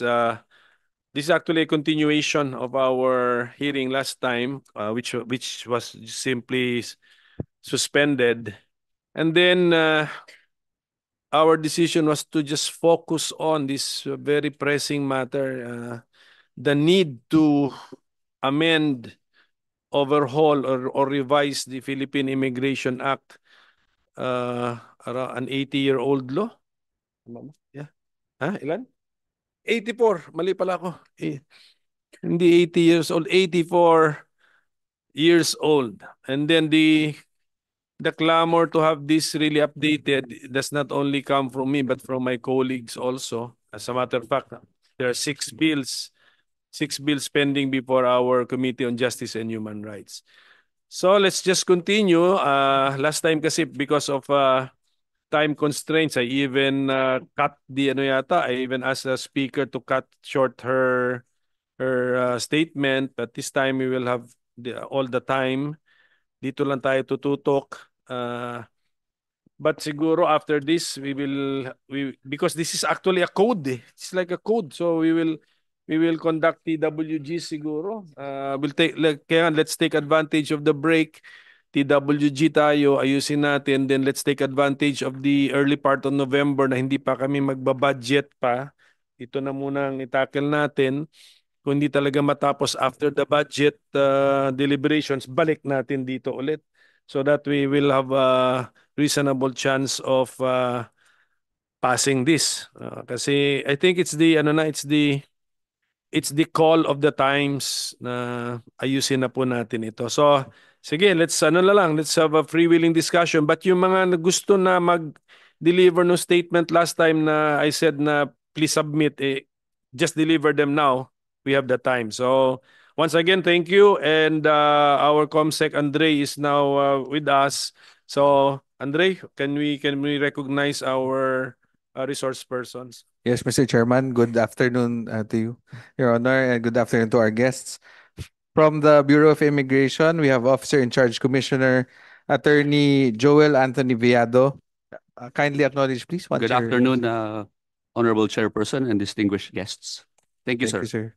Uh, this is actually a continuation of our hearing last time, uh, which which was simply suspended, and then uh, our decision was to just focus on this very pressing matter, uh, the need to amend, overhaul, or or revise the Philippine Immigration Act, uh, an eighty-year-old law. Yeah, huh? Ilan? 84. Mali pala ako. Eh, hindi 80 years old. 84 years old. And then the the clamor to have this really updated does not only come from me but from my colleagues also. As a matter of fact, there are six bills, six bills pending before our Committee on Justice and Human Rights. So let's just continue. Uh, last time kasi because of uh, time constraints. I even uh, cut the ano yata. I even asked the speaker to cut short her her uh, statement. But this time we will have the, all the time. Dito lang tayo tututok. Uh, but siguro after this we will we because this is actually a code. Eh. It's like a code. So we will we will conduct TWG siguro. Uh, we'll take like, let's take advantage of the break. TWG tayo, ayusin natin, then let's take advantage of the early part of November na hindi pa kami magbabudget pa. Ito na muna ang itackle natin. Kung hindi talaga matapos after the budget uh, deliberations, balik natin dito ulit. So that we will have a reasonable chance of uh, passing this. Uh, kasi I think it's the ano na it's the it's the call of the times na ayusin na po natin ito. So Sige, let's ano na lang, let's have a freewheeling discussion. But yung mga gusto na mag-deliver no statement last time na I said na please submit, eh, just deliver them now. We have the time. So once again, thank you. And uh, our ComSec Andre is now uh, with us. So Andre, can we can we recognize our uh, resource persons? Yes, Mr. Chairman. Good afternoon uh, to you, Your Honor, and good afternoon to our guests. From the Bureau of Immigration, we have Officer in Charge Commissioner Attorney Joel Anthony Viado. Uh, kindly acknowledge, please. Good afternoon, uh, Honorable Chairperson and distinguished guests. Thank you, Thank sir. You, sir.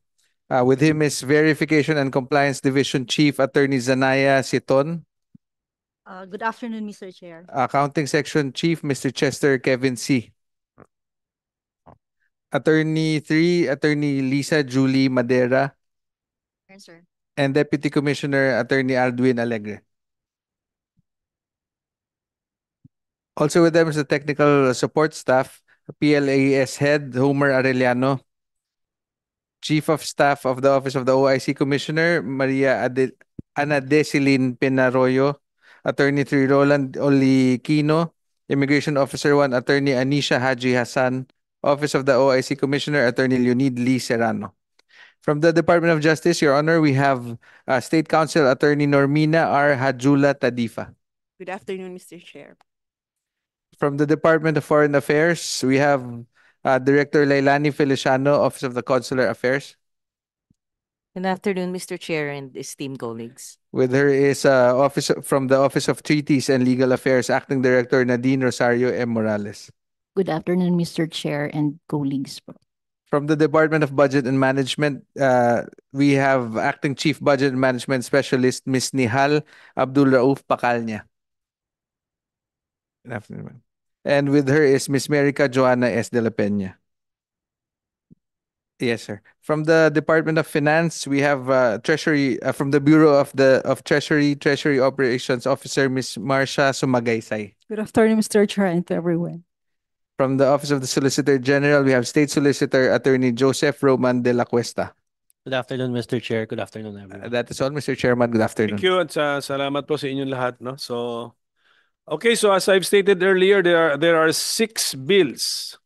Uh, with him is Verification and Compliance Division Chief Attorney Zanaya Siton. Uh, good afternoon, Mr. Chair. Accounting Section Chief, Mr. Chester Kevin C. Attorney 3, Attorney Lisa Julie Madera. Yes, sir and Deputy Commissioner Attorney Aldwin Alegre. Also with them is the technical support staff, PLAS head Homer Arellano, Chief of Staff of the Office of the OIC Commissioner, Maria Ade Ana Desilin Penaroyo, Attorney 3 Roland Olikino, Immigration Officer 1, Attorney Anisha Haji Hassan, Office of the OIC Commissioner, Attorney Leonid Lee Serrano. From the Department of Justice, Your Honor, we have uh, State Council Attorney Normina R. Hajula Tadifa. Good afternoon, Mr. Chair. From the Department of Foreign Affairs, we have uh, Director Leilani Feliciano, Office of the Consular Affairs. Good afternoon, Mr. Chair and esteemed colleagues. With her is uh, office from the Office of Treaties and Legal Affairs, Acting Director Nadine Rosario M. Morales. Good afternoon, Mr. Chair and colleagues. From the Department of Budget and Management, uh, we have Acting Chief Budget and Management Specialist Ms. Nihal Abdul Rauf Pakalnya. Good afternoon, And with her is Ms. Merica Joanna S. De La Peña. Yes, sir. From the Department of Finance, we have uh, Treasury uh, from the Bureau of the of Treasury Treasury Operations Officer Ms. Marsha Sumagaysay. Good afternoon, Mr. Chair, and to everyone. From the Office of the Solicitor General, we have State Solicitor Attorney Joseph Roman de la Cuesta. Good afternoon, Mr. Chair. Good afternoon, everyone. Uh, that is all, Mr. Chairman. Good afternoon. Thank you at sa salamat po sa inyong lahat. No? So, okay, so as I've stated earlier, there are, there are six bills.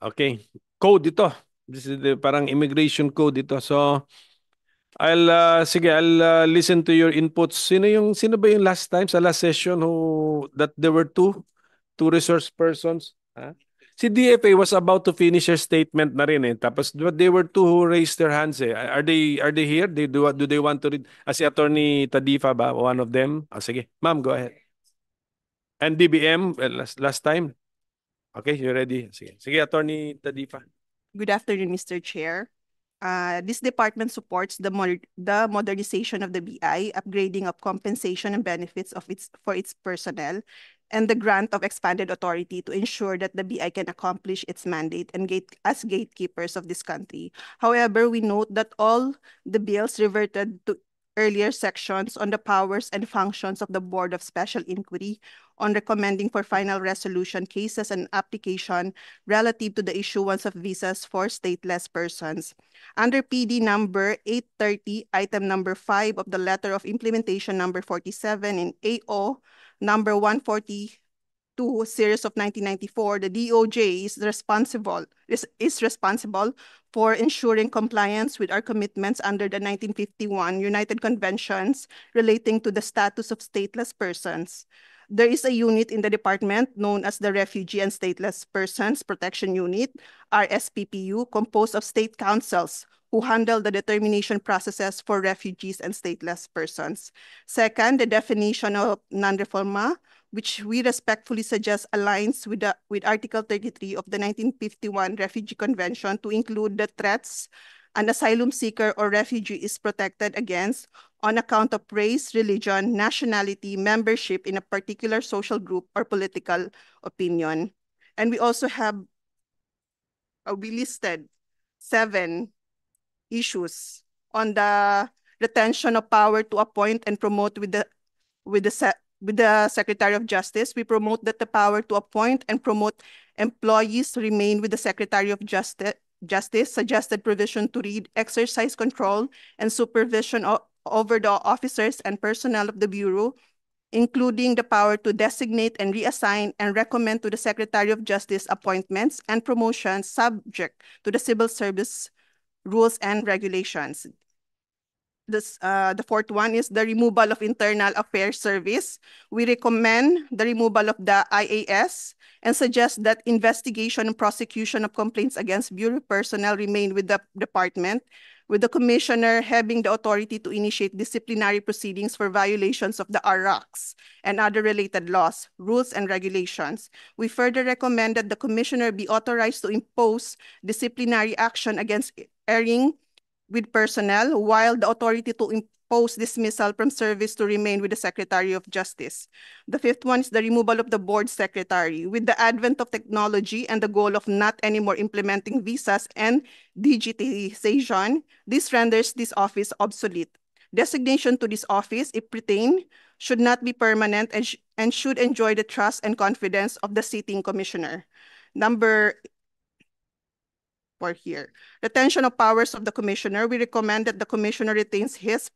Okay, code ito. This is the, parang immigration code ito. So, I'll, uh, sige, I'll uh, listen to your inputs. Sino, yung, sino ba yung last time sa last session who, that there were two, two resource persons? Huh? Si DFA was about to finish her statement na rin eh. Tapos but they were two who raised their hands eh. Are they are they here? They do do they want to read? As ah, si Attorney Tadifa ba one of them? Oh, sige. Ma'am, go ahead. And DBM eh, last, last time. Okay, you ready? Sige. Sige, Attorney Tadifa. Good afternoon, Mr. Chair. Uh, this department supports the mod the modernization of the BI, upgrading of compensation and benefits of its for its personnel, and the grant of expanded authority to ensure that the BI can accomplish its mandate and gate as gatekeepers of this country. However, we note that all the bills reverted to earlier sections on the powers and functions of the Board of Special Inquiry on recommending for final resolution cases and application relative to the issuance of visas for stateless persons. Under PD number 830, item number 5 of the letter of implementation number 47 in AO number 142 series of 1994, the DOJ is responsible, is, is responsible for ensuring compliance with our commitments under the 1951 United Conventions relating to the status of stateless persons. There is a unit in the department known as the Refugee and Stateless Persons Protection Unit, RSPPU, composed of state councils who handle the determination processes for refugees and stateless persons. Second, the definition of non-reforma, which we respectfully suggest aligns with, the, with Article 33 of the 1951 Refugee Convention to include the threats an asylum seeker or refugee is protected against on account of race, religion, nationality, membership in a particular social group or political opinion. And we also have, uh, we listed seven issues on the retention of power to appoint and promote with the with the with the Secretary of Justice. We promote that the power to appoint and promote employees remain with the Secretary of Justice. Justice suggested provision to read exercise control and supervision over the officers and personnel of the Bureau, including the power to designate and reassign and recommend to the Secretary of Justice appointments and promotions subject to the civil service rules and regulations. This, uh, the fourth one is the removal of Internal Affairs Service. We recommend the removal of the IAS and suggest that investigation and prosecution of complaints against bureau personnel remain with the department, with the commissioner having the authority to initiate disciplinary proceedings for violations of the ROCs and other related laws, rules, and regulations. We further recommend that the commissioner be authorized to impose disciplinary action against erring with personnel while the authority to impose dismissal from service to remain with the Secretary of Justice. The fifth one is the removal of the board secretary. With the advent of technology and the goal of not anymore implementing visas and digitization, this renders this office obsolete. Designation to this office, if retained, should not be permanent and, sh and should enjoy the trust and confidence of the sitting commissioner. Number for here. Retention of powers of the commissioner. We recommend that the commissioner retains his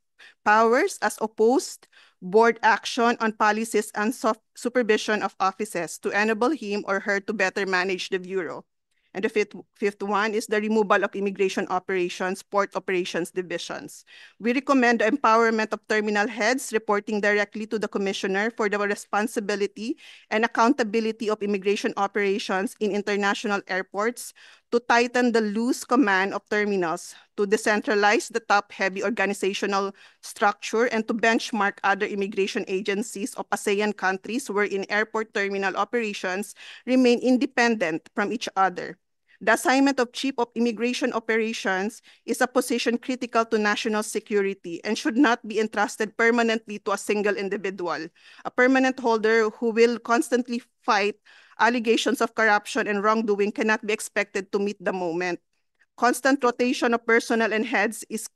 powers as opposed board action on policies and supervision of offices to enable him or her to better manage the Bureau. And the fifth, fifth one is the removal of immigration operations, port operations divisions. We recommend the empowerment of terminal heads reporting directly to the commissioner for the responsibility and accountability of immigration operations in international airports to tighten the loose command of terminals, to decentralize the top-heavy organizational structure, and to benchmark other immigration agencies of ASEAN countries wherein airport terminal operations remain independent from each other. The assignment of Chief of Immigration Operations is a position critical to national security and should not be entrusted permanently to a single individual. A permanent holder who will constantly fight allegations of corruption and wrongdoing cannot be expected to meet the moment. Constant rotation of personnel and heads is,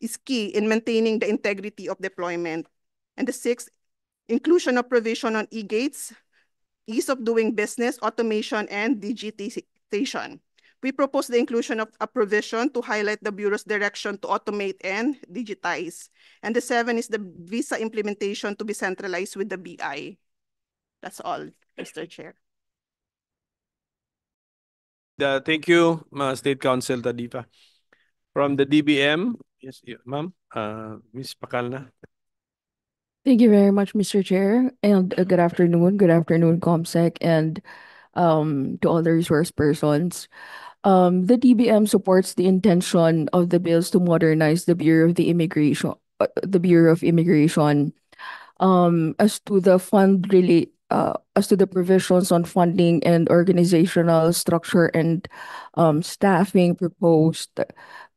is key in maintaining the integrity of deployment. And the sixth, inclusion of provision on e-gates, ease of doing business, automation, and digitization. We propose the inclusion of a provision to highlight the Bureau's direction to automate and digitize. And the seven is the visa implementation to be centralized with the BI. That's all, Mr. Chair thank you, uh, State Council Tadipa. From the DBM, yes, ma'am, uh, Ms. Pakalna. Thank you very much, Mr. Chair, and uh, good afternoon. Good afternoon, ComSec, and um, to all the resource persons. Um, the DBM supports the intention of the bills to modernize the Bureau of the Immigration, uh, the Bureau of Immigration, um, as to the fund related. Uh, as to the provisions on funding and organizational structure and um, staffing proposed,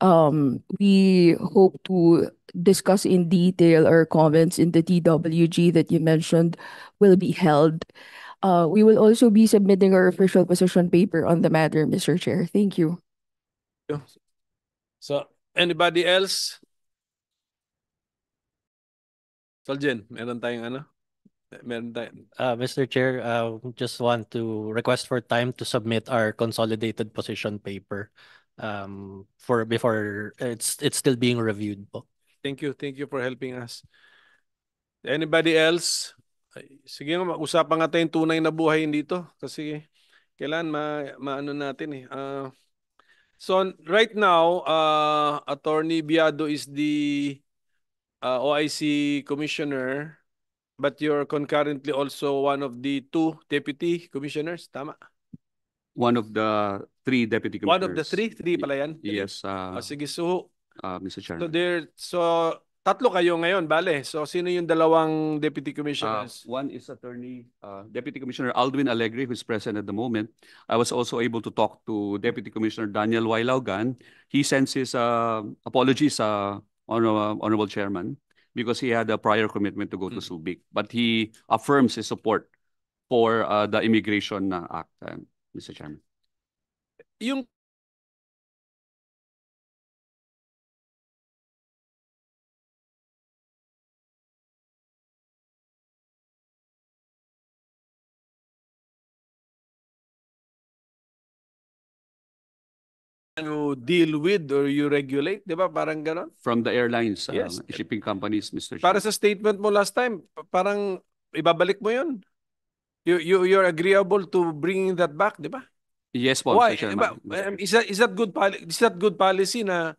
um, we hope to discuss in detail our comments in the TWG that you mentioned will be held. Uh, we will also be submitting our official position paper on the matter, Mr. Chair. Thank you. So anybody else? Soljen, meron tayong ano? Meron Uh, Mr. Chair, uh, just want to request for time to submit our consolidated position paper um, for before it's it's still being reviewed Thank you. Thank you for helping us. Anybody else? Sige nga, usapan nga tayong tunay na buhay dito kasi kailan ma, maano natin eh. Uh, so right now, uh, Attorney Biado is the uh, OIC Commissioner but you're concurrently also one of the two deputy commissioners, tama? One of the three deputy commissioners. One of the three? Three pala yan? Yes. Uh, oh, sige, so... Uh, Mr. Chairman. So, there, so tatlo kayo ngayon, bale. So, sino yung dalawang deputy commissioners? Uh, one is attorney, uh, Deputy Commissioner Aldwin Alegre, who's present at the moment. I was also able to talk to Deputy Commissioner Daniel Wailaugan. He sends his uh, apologies, uh, uh Honorable Chairman because he had a prior commitment to go to hmm. Subic. But he affirms his support for uh, the Immigration uh, Act, um, uh, Mr. Chairman. Yung you deal with or you regulate, di ba? Parang gano'n? From the airlines, uh, yes. uh, shipping companies, Mr. Para sa statement mo last time, parang ibabalik mo yun. You, you, you're agreeable to bringing that back, di ba? Yes, po, Why? Diba, is, that, is, that good policy, is that good policy na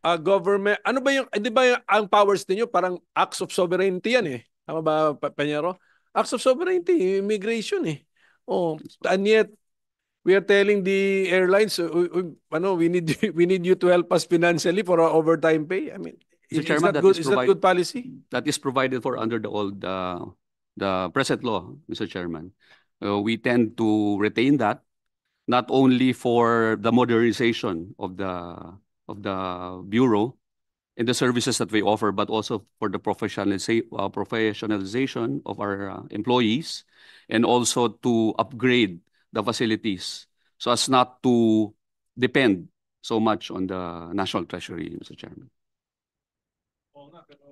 uh, government, ano ba yung, eh, di ba yung, ang powers niyo parang acts of sovereignty yan eh. Tama ba, Panyero? Acts of sovereignty, immigration eh. Oh, and yet, we are telling the airlines, we, ano, we need we need you to help us financially for our overtime pay. I mean, is, Chairman, that, that good, is, that good policy? That is provided for under the old uh, the present law, Mr. Chairman. Uh, we tend to retain that not only for the modernization of the of the bureau and the services that we offer, but also for the professionaliza uh, professionalization of our uh, employees, and also to upgrade the facilities so as not to depend so much on the National Treasury, Mr. Chairman. Oo nga, pero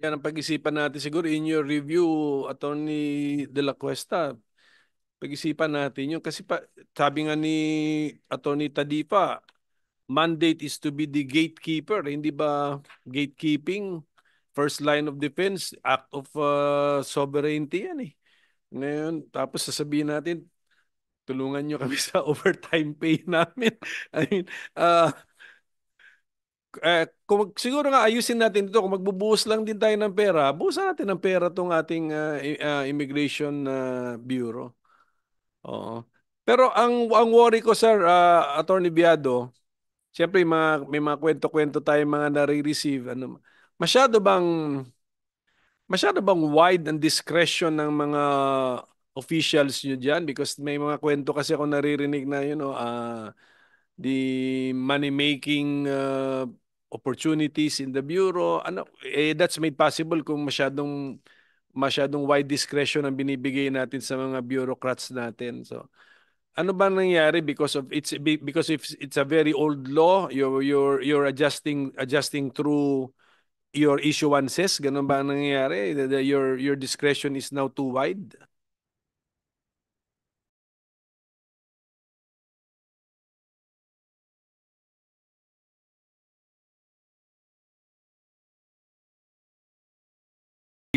yan ang pag-isipan natin siguro in your review, Attorney De La Cuesta, pag-isipan natin yun. Kasi pa, sabi nga ni Attorney Tadipa, mandate is to be the gatekeeper. Hindi ba gatekeeping, first line of defense, act of uh, sovereignty yan eh. Ngayon, tapos sasabihin natin, tulungan nyo kami sa overtime pay namin. I mean, uh, eh, kung, siguro nga ayusin natin ito, kung magbubuhos lang din tayo ng pera, buhusan natin ng pera tong ating uh, uh, immigration uh, bureau. Oo. Pero ang ang worry ko sir, uh, Attorney Biado, syempre may mga, may mga kwento-kwento tayo mga nare-receive. Ano, masyado bang masyado bang wide ang discretion ng mga officials nyo dyan? Because may mga kwento kasi ako naririnig na, you know, uh, the money-making uh, ah, opportunities in the Bureau. Ano, eh, that's made possible kung masyadong masyadong wide discretion ang binibigay natin sa mga bureaucrats natin. So, ano ba nangyari because of it's because if it's a very old law, you're you're you're adjusting adjusting through your issuances, ganun ba ang nangyayari? Your your discretion is now too wide?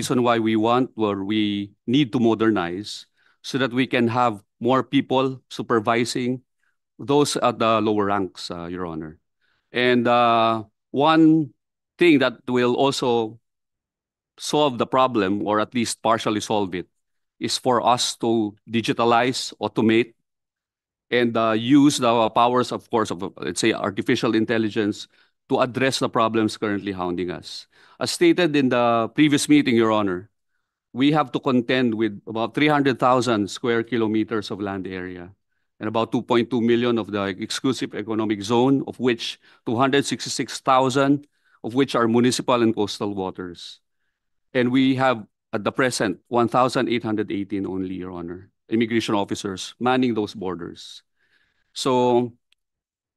reason why we want or we need to modernize so that we can have more people supervising those at the lower ranks, uh, Your Honor. And uh, one thing that will also solve the problem, or at least partially solve it, is for us to digitalize, automate, and uh, use the powers, of course, of, let's say, artificial intelligence to address the problems currently hounding us. As stated in the previous meeting, Your Honor, we have to contend with about 300,000 square kilometers of land area and about 2.2 million of the exclusive economic zone, of which 266,000 of which are municipal and coastal waters. And we have, at the present, 1,818 only, Your Honor, immigration officers manning those borders. So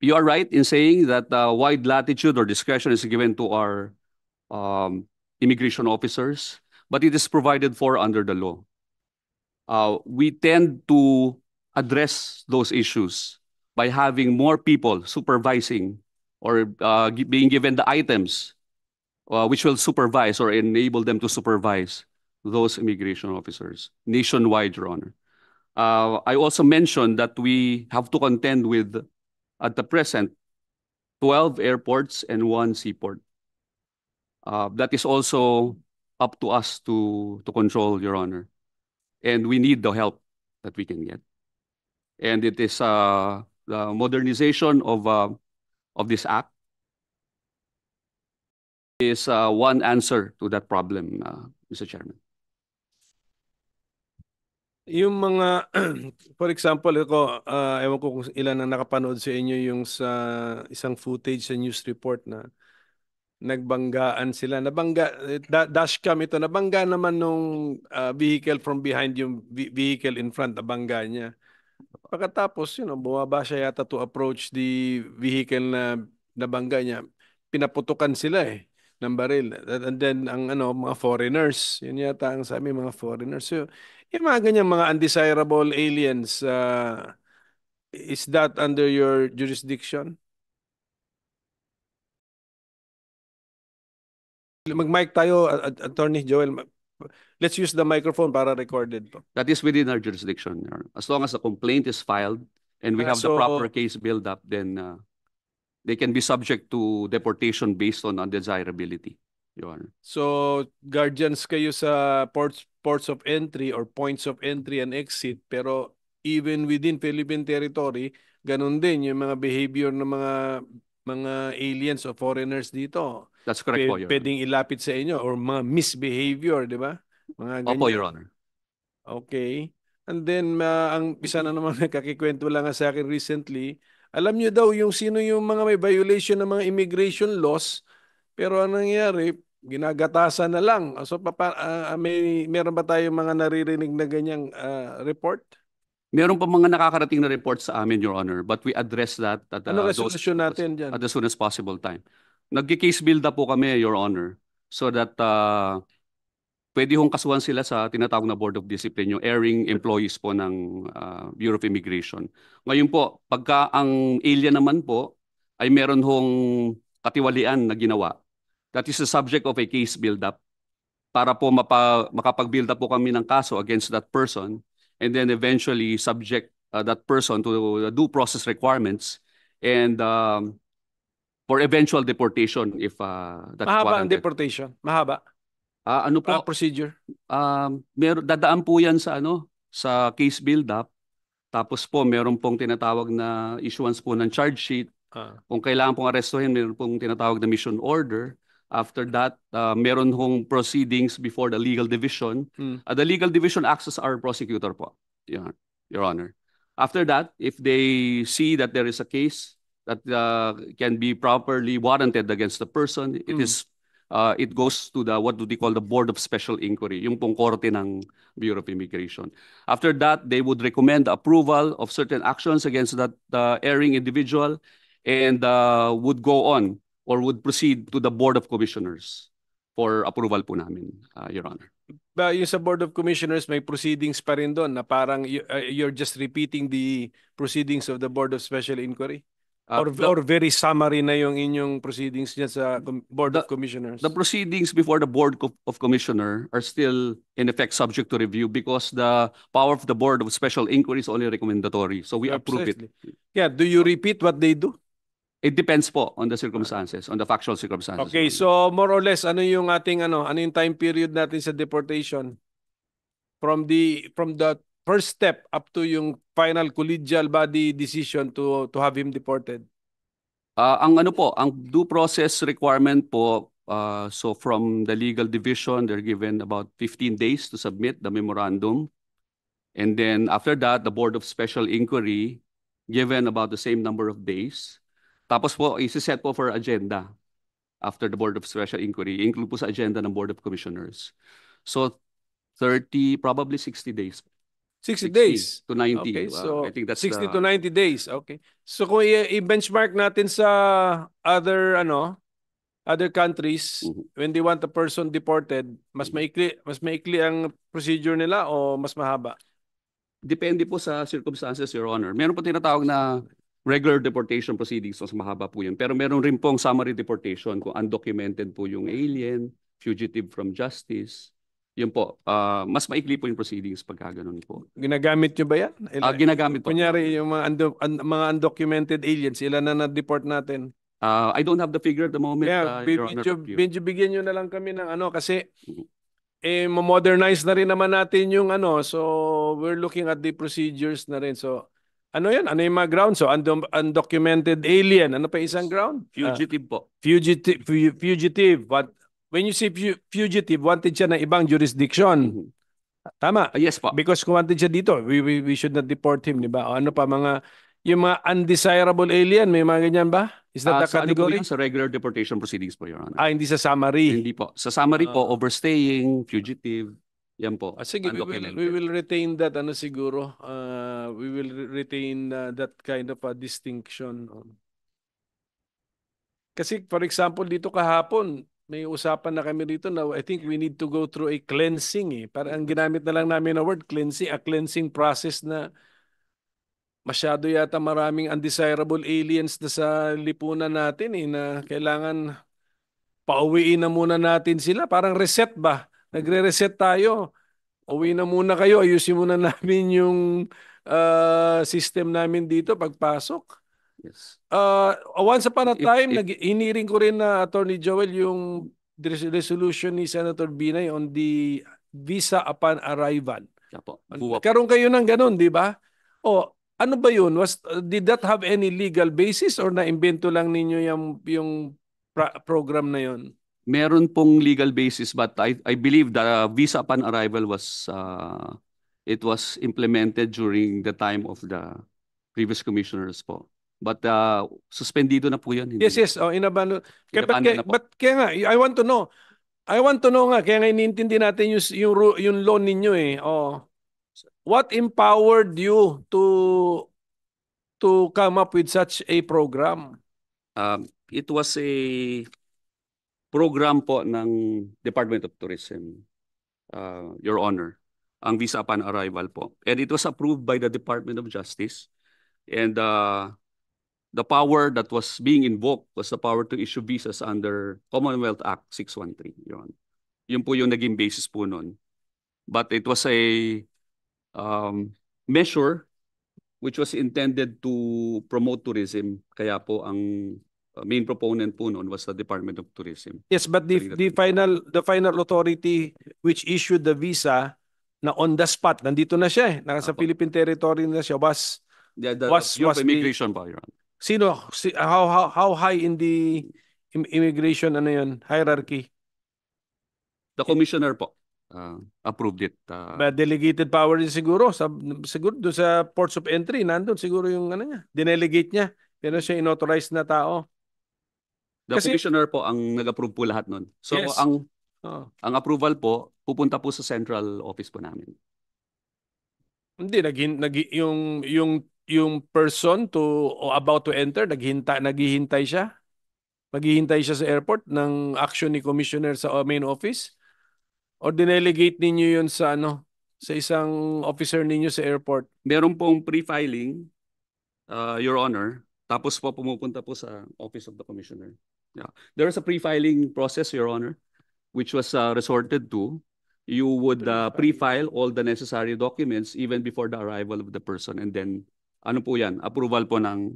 you are right in saying that uh, wide latitude or discretion is given to our um, immigration officers, but it is provided for under the law. Uh, we tend to address those issues by having more people supervising or uh, being given the items uh, which will supervise or enable them to supervise those immigration officers nationwide, Your Honor. Uh, I also mentioned that we have to contend with At the present, 12 airports and one seaport. Uh, that is also up to us to, to control, Your Honor. And we need the help that we can get. And it is uh, the modernization of, uh, of this act is uh, one answer to that problem, uh, Mr. Chairman. Yung mga for example ako ah, ewan ko kung ilan ang nakapanood sa inyo yung sa isang footage sa news report na nagbanggaan sila. Nabangga eh, dashcam ito nabangga naman nung ah, vehicle from behind yung vehicle in front nabangga niya. Pagkatapos, you know, bumaba siya yata to approach the vehicle na nabangga niya. Pinaputukan sila eh ng baril. And then ang ano, mga foreigners, yun yata ang sabi mga foreigners. So, yung mga ganyan, mga undesirable aliens, uh, is that under your jurisdiction? Mag-mic tayo, Attorney Joel. Let's use the microphone para recorded po. That is within our jurisdiction. As long as a complaint is filed and we have so, the proper case build up, then uh, they can be subject to deportation based on undesirability. Yon. So, guardians kayo sa ports ports of entry or points of entry and exit pero even within Philippine territory, ganun din yung mga behavior ng mga mga aliens or foreigners dito. That's correct P- po, Your Pwedeng ilapit sa inyo or mga misbehavior, di ba? Mga ganyan. Opo, Your Honor. Okay. And then, uh, ang isa na naman nakakikwento lang sa akin recently, alam nyo daw yung sino yung mga may violation ng mga immigration laws pero ang nangyayari, ginagatasan na lang. Ah, so papa, uh, may meron ba tayong mga naririnig na ganyang uh, report? Meron pa mga nakakarating na report sa amin, Your Honor, but we address that at, ano uh, ano those, natin dyan? at the soonest possible time. Nagki-case build up po kami, Your Honor, so that uh, pwede hong kasuhan sila sa tinatawag na Board of Discipline, yung erring employees po ng uh, Bureau of Immigration. Ngayon po, pagka ang alien naman po ay meron hong katiwalian na ginawa, That is the subject of a case build-up para po mapa, makapag-build up po kami ng kaso against that person and then eventually subject uh, that person to the due process requirements and um, for eventual deportation if uh, that's Mahaba warranted. ang deportation? Mahaba? Uh, ano po? Uh, procedure? Um, mer- dadaan po yan sa, ano, sa case build-up. Tapos po, meron pong tinatawag na issuance po ng charge sheet. Uh. Kung kailangan pong arestuhin, meron pong tinatawag na mission order. After that, uh, meron hong proceedings before the legal division. Hmm. Uh, the legal division acts as our prosecutor po, Your, Your Honor. After that, if they see that there is a case that uh, can be properly warranted against the person, it hmm. is uh, it goes to the what do they call the Board of Special Inquiry, yung pong korte ng Bureau of Immigration. After that, they would recommend the approval of certain actions against that uh, erring individual and uh, would go on or would proceed to the Board of Commissioners for approval po namin, uh, Your Honor. Ba, yung sa Board of Commissioners, may proceedings pa rin doon na parang uh, you're just repeating the proceedings of the Board of Special Inquiry? Uh, or, the, or very summary na yung inyong proceedings niya sa Board the, of Commissioners? The proceedings before the Board of Commissioner are still in effect subject to review because the power of the Board of Special Inquiry is only recommendatory. So we Absolutely. approve it. Yeah, do you repeat what they do? It depends po on the circumstances, on the factual circumstances. Okay, so more or less ano yung ating ano, ano yung time period natin sa deportation from the from the first step up to yung final collegial body decision to to have him deported. Uh, ang ano po, ang due process requirement po uh, so from the legal division they're given about 15 days to submit the memorandum. And then after that the board of special inquiry given about the same number of days. Tapos po, isi-set po for agenda after the Board of Special Inquiry. Include po sa agenda ng Board of Commissioners. So, 30, probably 60 days. 60, 60 days? to 90. Okay, so, uh, I think that's 60 the... to 90 days. Okay. So, kung i-benchmark natin sa other, ano, other countries, mm-hmm. when they want a person deported, mas mm-hmm. maikli, mas maikli ang procedure nila o mas mahaba? Depende po sa circumstances, Your Honor. Meron po tinatawag na regular deportation proceedings, mas mahaba po yun. Pero meron rin pong summary deportation kung undocumented po yung alien, fugitive from justice. Yun po, uh, mas maikli po yung proceedings pagka ganun po. Ginagamit nyo ba yan? Ah, ilan, uh, ginagamit po. Kunyari, yung mga, undo, un, mga undocumented aliens, ilan na na-deport natin? Uh, I don't have the figure at the moment, yeah, uh, Your Honor. Medyo bigyan nyo na lang kami ng ano, kasi mm-hmm. eh, modernize na rin naman natin yung ano, so we're looking at the procedures na rin. So ano yan? Ano yung mga ground? So, undom- undocumented alien. Ano pa isang ground? Ah. Fugitive po. Fugitive. fugitive. What, when you say fu- fugitive, wanted siya ng ibang jurisdiction. Mm-hmm. Tama. Ah, yes po. Because kung wanted siya dito, we, we, we should not deport him, di ba? ano pa mga, yung mga undesirable alien, may mga ganyan ba? Is that Ah, the sa, ano po category? sa regular deportation proceedings po, Your Honor. ah, hindi sa summary. Hindi po. Sa summary po, ah. overstaying, fugitive, yan po. Ah, sige, we will, we will retain that ano siguro. Uh, we will retain uh, that kind of a distinction. Kasi for example, dito kahapon, may usapan na kami dito na I think we need to go through a cleansing. Eh. Para ang ginamit na lang namin na word, cleansing, a cleansing process na masyado yata maraming undesirable aliens na sa lipunan natin eh, na kailangan pauwiin na muna natin sila. Parang reset ba? nagre-reset tayo. Uwi na muna kayo, ayusin muna namin yung uh, system namin dito pagpasok. Yes. Uh, once upon a time, if, if, hiniring ko rin na Attorney Joel yung resolution ni Senator Binay on the visa upon arrival. Apo. Yeah, Karoon kayo ng ganun, di ba? O, ano ba yun? Was, did that have any legal basis or na-invento lang ninyo yung, yung pra- program na yun? meron pong legal basis but I, I believe the visa upon arrival was uh, it was implemented during the time of the previous commissioners po. But uh, suspendido na po yun. Hindi yes, yes. Oh, inabano. Kaya, but, kaya, but kaya nga, I want to know. I want to know nga, kaya nga iniintindi natin yung, yung, yung law ninyo eh. Oh. What empowered you to to come up with such a program? Um, it was a program po ng Department of Tourism, uh, Your Honor, ang visa upon arrival po. And it was approved by the Department of Justice. And uh, the power that was being invoked was the power to issue visas under Commonwealth Act 613. Yun. Yun po yung naging basis po nun. But it was a um, measure which was intended to promote tourism. Kaya po ang Uh, main proponent po noon was the Department of Tourism. Yes, but the, the final the final authority which issued the visa na on the spot, nandito na siya eh. Nasa Apo. Philippine territory na siya. Was, yeah, the, was, Bureau was of Immigration the, pa, Your Sino, si, how, how, how high in the immigration, ano yun, hierarchy? The commissioner po. Uh, approved it. Uh, But delegated power din siguro. Sa, siguro doon sa ports of entry, nandun siguro yung ano niya. Dinelegate niya. Pero siya inauthorize na tao. The Kasi, commissioner po ang nag-approve po lahat nun. So yes. ang oh. ang approval po pupunta po sa central office po namin. Hindi naging nag yung yung yung person to about to enter naghinta naghihintay siya. Maghihintay siya sa airport ng action ni commissioner sa uh, main office or dinelegate ninyo yun sa ano sa isang officer ninyo sa airport. Meron pong pre-filing uh, your honor tapos po pumupunta po sa office of the commissioner. Yeah. There is a pre-filing process, Your Honor, which was uh, resorted to. You would uh, pre-file all the necessary documents even before the arrival of the person. And then, ano po yan? Approval po ng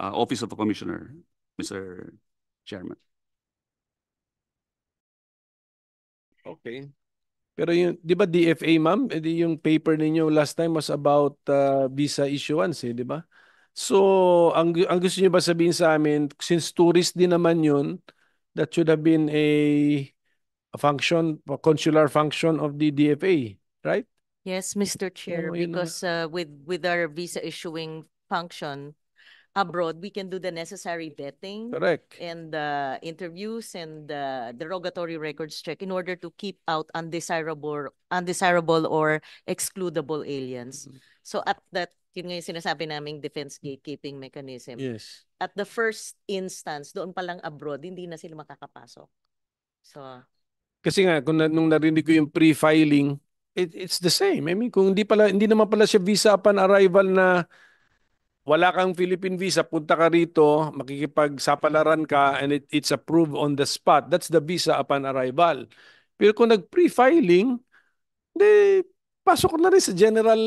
uh, Office of the Commissioner, Mr. Chairman. Okay. Pero yung, di ba DFA ma'am, eh, yung paper ninyo last time was about uh, visa issuance eh, di ba? So, ang, ang gusto niyo ba sabihin sa amin, since tourist din naman yun, that should have been a, a function, a consular function of the DFA, right? Yes, Mr. Chair, oh, because uh, with with our visa issuing function abroad, we can do the necessary vetting Correct. and uh, interviews and uh, derogatory records check in order to keep out undesirable, undesirable or excludable aliens. Mm -hmm. So at that yun nga yung sinasabi naming defense gatekeeping mechanism. Yes. At the first instance, doon pa lang abroad, hindi na sila makakapasok. So, kasi nga kung na, nung narinig ko yung pre-filing, it, it's the same. I mean, kung hindi pala hindi naman pala siya visa upon arrival na wala kang Philippine visa, punta ka rito, makikipagsapalaran ka and it, it's approved on the spot. That's the visa upon arrival. Pero kung nag-pre-filing, hindi, pasok na rin sa general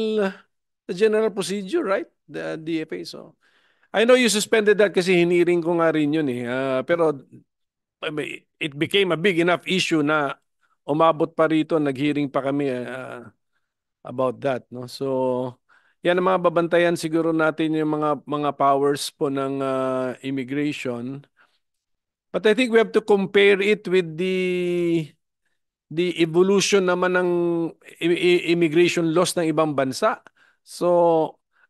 The general procedure, right? The DFA. So, I know you suspended that kasi hiniring ko nga rin yun eh. Uh, pero it became a big enough issue na umabot pa rito, naghearing pa kami uh, about that. No? So, yan ang mga babantayan siguro natin yung mga mga powers po ng uh, immigration. But I think we have to compare it with the the evolution naman ng immigration laws ng ibang bansa. So,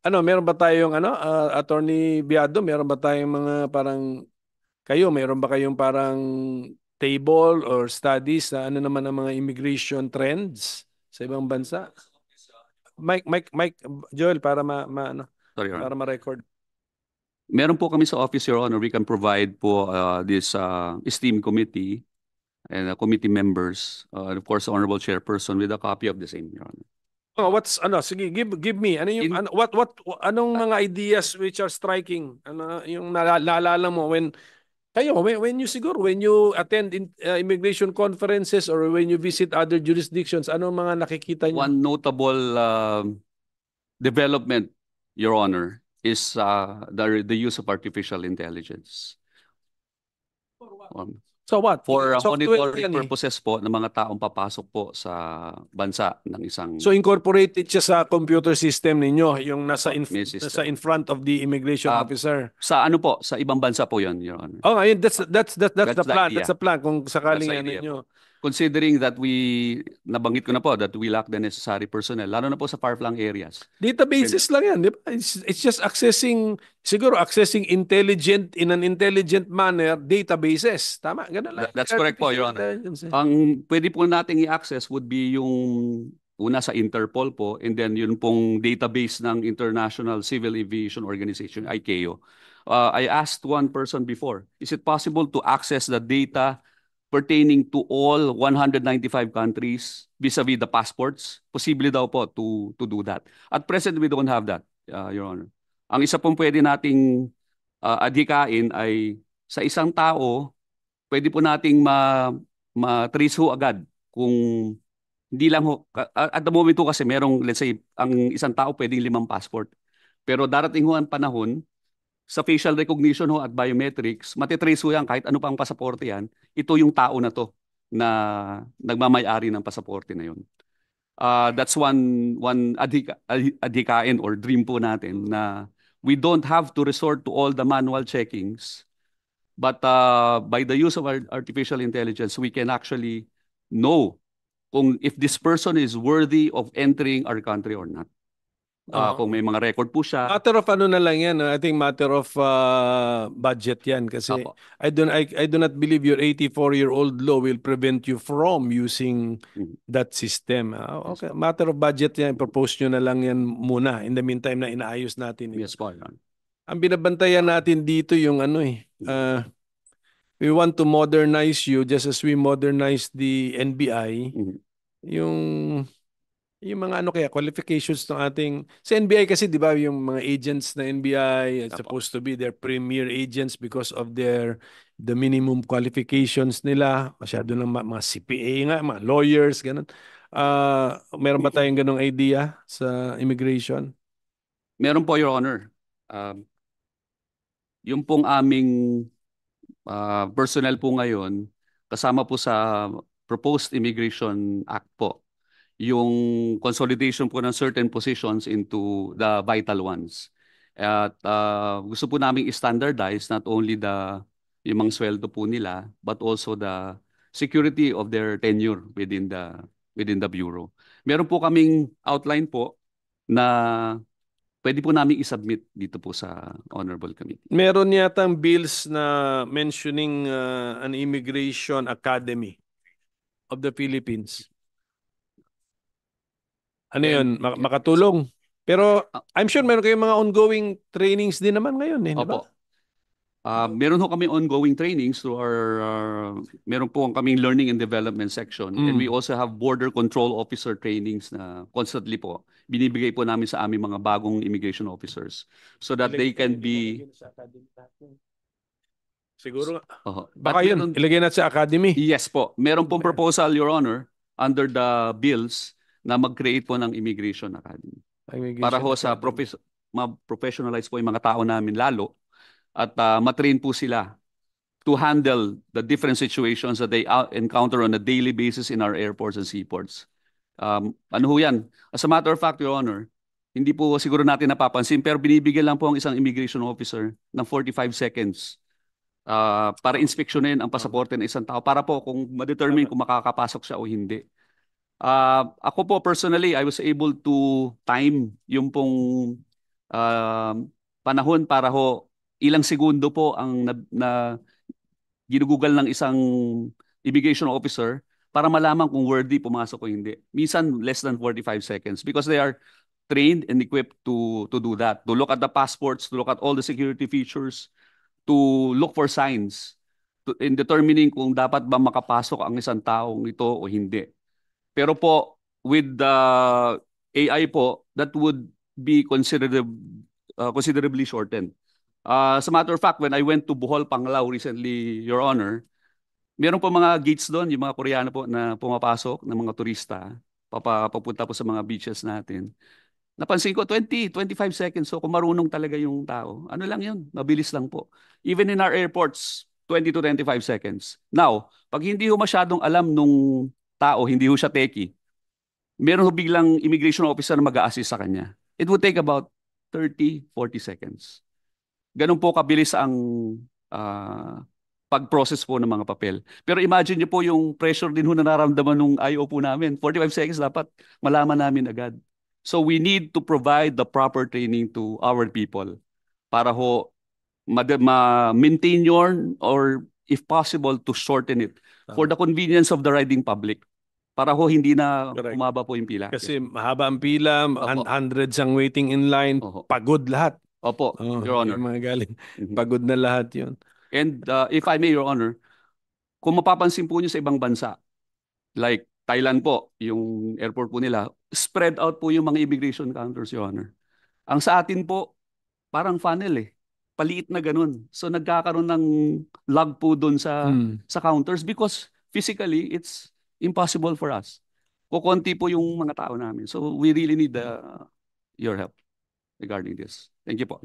ano, meron ba tayong ano, uh, Attorney Biado, meron ba tayong mga parang kayo, meron ba kayong parang table or studies na ano naman ang mga immigration trends sa ibang bansa? Mike, Mike, Mike, Joel, para ma, ma ano, Sorry, para ma-record. Meron po kami sa office, Your Honor. We can provide po uh, this uh, esteemed committee and uh, committee members, uh, and of course, Honorable Chairperson with a copy of the same, Your Honor. Oh, what's ano sige give give me ano yung In, ano, what what anong mga ideas which are striking ano yung naalala mo when kayo when, when you siguro when you attend in, uh, immigration conferences or when you visit other jurisdictions ano mga nakikita niyo One notable uh, development your honor is uh, the the use of artificial intelligence. For what? Um, So what? For uh, Software monitoring yan eh. po ng mga taong papasok po sa bansa ng isang So incorporated siya sa computer system ninyo, yung nasa in, May nasa in front of the immigration Ah, officer. sa ano po, sa ibang bansa po 'yon, Your Honor. Oh, ayun, that's that's that's, that's, That's the the plan. idea. That's the plan kung sakaling That's the ano idea considering that we, nabanggit ko na po, that we lack the necessary personnel, lalo na po sa far-flung areas. Databases lang yan. Di ba? It's, it's just accessing, siguro accessing intelligent, in an intelligent manner, databases. Tama? Ganun lang. That's correct po, Your Honor. Eh. Ang pwede po nating i-access would be yung una sa Interpol po and then yun pong database ng International Civil Aviation Organization, ICAO. Uh, I asked one person before, is it possible to access the data pertaining to all 195 countries vis-a-vis -vis the passports. Posible daw po to, to do that. At present, we don't have that, uh, Your Honor. Ang isa pong pwede nating uh, adhikain ay sa isang tao, pwede po nating ma, ma-trace ho agad kung hindi lang ho, at the moment ho kasi merong, let's say, ang isang tao pwedeng limang passport. Pero darating ho ang panahon sa facial recognition ho at biometrics, matitrace ho yan kahit ano pang pasaporte yan, ito yung tao na to na nagmamayari ng pasaporte na yun. Uh, that's one one adhika, adhikain or dream po natin na we don't have to resort to all the manual checkings but uh, by the use of artificial intelligence we can actually know kung if this person is worthy of entering our country or not. Uh, Kung may mga record po siya. Matter of ano na lang yan. Ah, I think matter of uh, budget yan. Kasi Apo. I, don't, I, I do not believe your 84-year-old law will prevent you from using mm-hmm. that system. Uh, okay. Matter of budget yan. Propose nyo na lang yan muna. In the meantime na inaayos natin. Yes po. Ang binabantayan natin dito yung ano eh. Uh, we want to modernize you just as we modernize the NBI. Mm-hmm. Yung yung mga ano kaya, qualifications ng ating... Sa NBI kasi, di ba, yung mga agents na NBI, is supposed to be their premier agents because of their the minimum qualifications nila. Masyado lang ma- mga CPA nga, mga lawyers, ganun. uh, meron ba tayong ganung idea sa immigration? Meron po, Your Honor. Um, yung pong aming ah, personnel po ngayon, kasama po sa Proposed Immigration Act po, yung consolidation po ng certain positions into the vital ones. At uh, gusto po namin standardize not only the yung mga sweldo po nila but also the security of their tenure within the within the bureau. Meron po kaming outline po na pwede po namin i-submit dito po sa honorable committee. Meron yata ang bills na mentioning uh, an immigration academy of the Philippines. Ano yun, mak- makatulong. Pero ah. I'm sure meron kayong mga ongoing trainings din naman ngayon eh, di ba? Opo. Uh, meron ho kami ongoing trainings through our, uh, meron po ang kaming learning and development section. Mm. And we also have border control officer trainings na constantly po binibigay po namin sa aming mga bagong immigration officers so that they can be... Siguro nga. Uh-huh. Baka yun, ilagay natin sa academy. Yes po. Meron pong proposal, Your Honor, under the bills na mag-create po ng Immigration Academy. Immigration Para ho sa profes- ma-professionalize po yung mga tao namin lalo at uh, matrain po sila to handle the different situations that they encounter on a daily basis in our airports and seaports. Um, ano ho yan? As a matter of fact, Your Honor, hindi po siguro natin napapansin pero binibigyan lang po ang isang immigration officer ng 45 seconds uh, para inspeksyonin ang pasaporte ng isang tao para po kung ma-determine kung makakapasok siya o hindi. Uh, ako po personally, I was able to time yung pong uh, panahon para ho ilang segundo po ang na, na ginugugal ng isang immigration officer para malaman kung worthy pumasok o hindi. Minsan less than 45 seconds because they are trained and equipped to to do that. To look at the passports, to look at all the security features, to look for signs to, in determining kung dapat ba makapasok ang isang taong ito o hindi. Pero po, with the AI po, that would be considerable, uh, considerably shortened. Uh, as a matter of fact, when I went to Bohol, Panglao recently, Your Honor, meron po mga gates doon, yung mga Koreano po na pumapasok ng mga turista, papapunta po sa mga beaches natin. Napansin ko, 20, 25 seconds. So kung marunong talaga yung tao, ano lang yun, mabilis lang po. Even in our airports, 20 to 25 seconds. Now, pag hindi ho masyadong alam nung tao, hindi ho siya teki. Meron ho biglang immigration officer na mag-a-assist sa kanya. It would take about 30, 40 seconds. Ganun po kabilis ang uh, pag-process po ng mga papel. Pero imagine niyo po yung pressure din ho na nararamdaman ng IO po namin. 45 seconds dapat malaman namin agad. So we need to provide the proper training to our people para ho ma-maintain your or if possible, to shorten it for the convenience of the riding public. Para ho hindi na Correct. po yung pila. Kasi mahaba ang pila, hundreds ang waiting in line, Oho. pagod lahat. Opo, Oh, Your Honor. mga galing. Mm-hmm. Pagod na lahat yun. And uh, if I may, Your Honor, kung mapapansin po nyo sa ibang bansa, like Thailand po, yung airport po nila, spread out po yung mga immigration counters, Your Honor. Ang sa atin po, parang funnel eh paliit na ganun. So nagkakaroon ng lag po doon sa mm. sa counters because physically it's impossible for us. Kukonti po yung mga tao namin. So we really need the, uh, your help regarding this. Thank you po.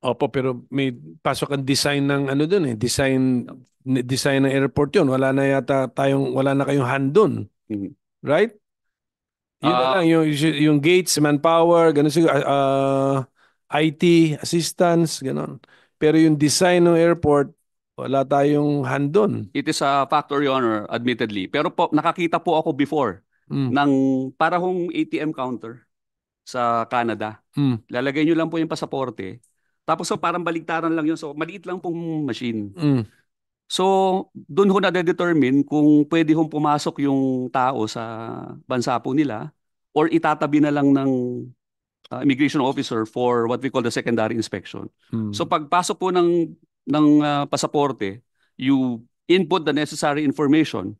Opo, pero may pasok ang design ng ano doon eh, design design ng airport 'yon. Wala na yata tayong wala na kayong hand doon. Mm-hmm. Right? Yun uh, na ah. lang yung yung gates, manpower, ganun siguro uh, IT assistance, ganun. Pero yung design ng airport, wala tayong hand doon. It is a factory Your admittedly. Pero po, nakakita po ako before mm. ng parahong ATM counter sa Canada. Mm. Lalagay nyo lang po yung pasaporte. Tapos so parang baligtaran lang yun. So maliit lang pong machine. Mm. So, doon ho na-determine kung pwede hong pumasok yung tao sa bansa po nila or itatabi na lang ng uh, immigration officer for what we call the secondary inspection. Hmm. So pagpasok po ng ng uh, pasaporte, you input the necessary information.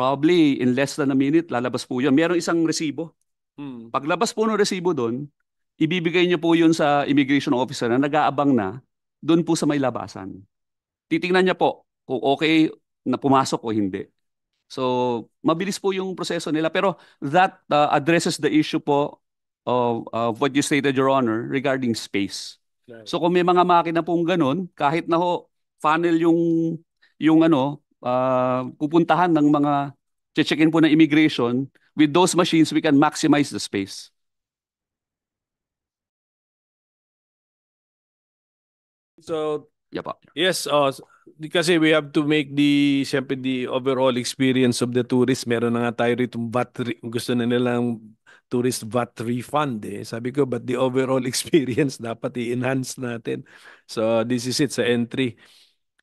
Probably in less than a minute lalabas po 'yon. Merong isang resibo. Hmm. Paglabas po ng resibo doon, ibibigay niyo po 'yon sa immigration officer na nag-aabang na doon po sa may labasan. Titingnan niya po kung okay na pumasok o hindi. So, mabilis po yung proseso nila pero that uh, addresses the issue po of, of what you stated, Your Honor, regarding space. Right. So kung may mga makina pong ganun, kahit na ho, funnel yung, yung ano, uh, pupuntahan ng mga check-in po ng immigration, with those machines, we can maximize the space. So, yeah, pa. yes, uh, kasi we have to make the, syempre, the overall experience of the tourist. Meron na nga tayo rito VAT, gusto na nilang tourist VAT refund eh. Sabi ko, but the overall experience dapat i-enhance natin. So this is it sa entry.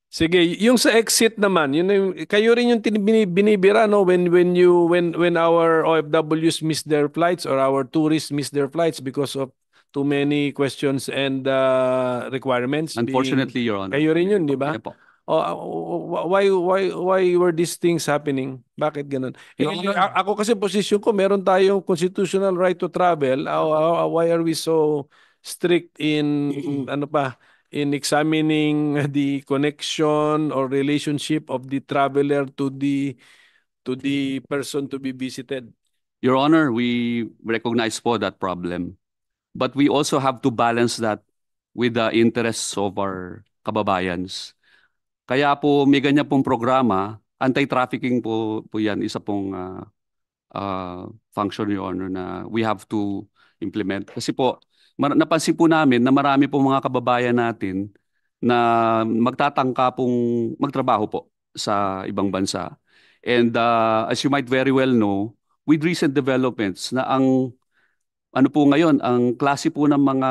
Sige, yung sa exit naman, yun yung, kayo rin yung binibira no when when you when when our OFWs miss their flights or our tourists miss their flights because of too many questions and uh, requirements. Unfortunately, being, Your Honor. Kayo rin yun, di ba? Yeah, Oh, ah, oh, oh why why why were these things happening? Bakit ganun? No, eh, no. Ako kasi position ko, meron tayong constitutional right to travel. Uh, why are we so strict in ano pa in examining the connection or relationship of the traveler to the to the person to be visited? Your honor, we recognize po that problem. But we also have to balance that with the interests of our kababayans. Kaya po may ganyan pong programa, anti-trafficking po, po yan, isa pong uh, uh, function Your Honor na we have to implement. Kasi po, napansin po namin na marami po mga kababayan natin na magtatangka pong magtrabaho po sa ibang bansa. And uh, as you might very well know, with recent developments na ang ano po ngayon, ang klase po ng mga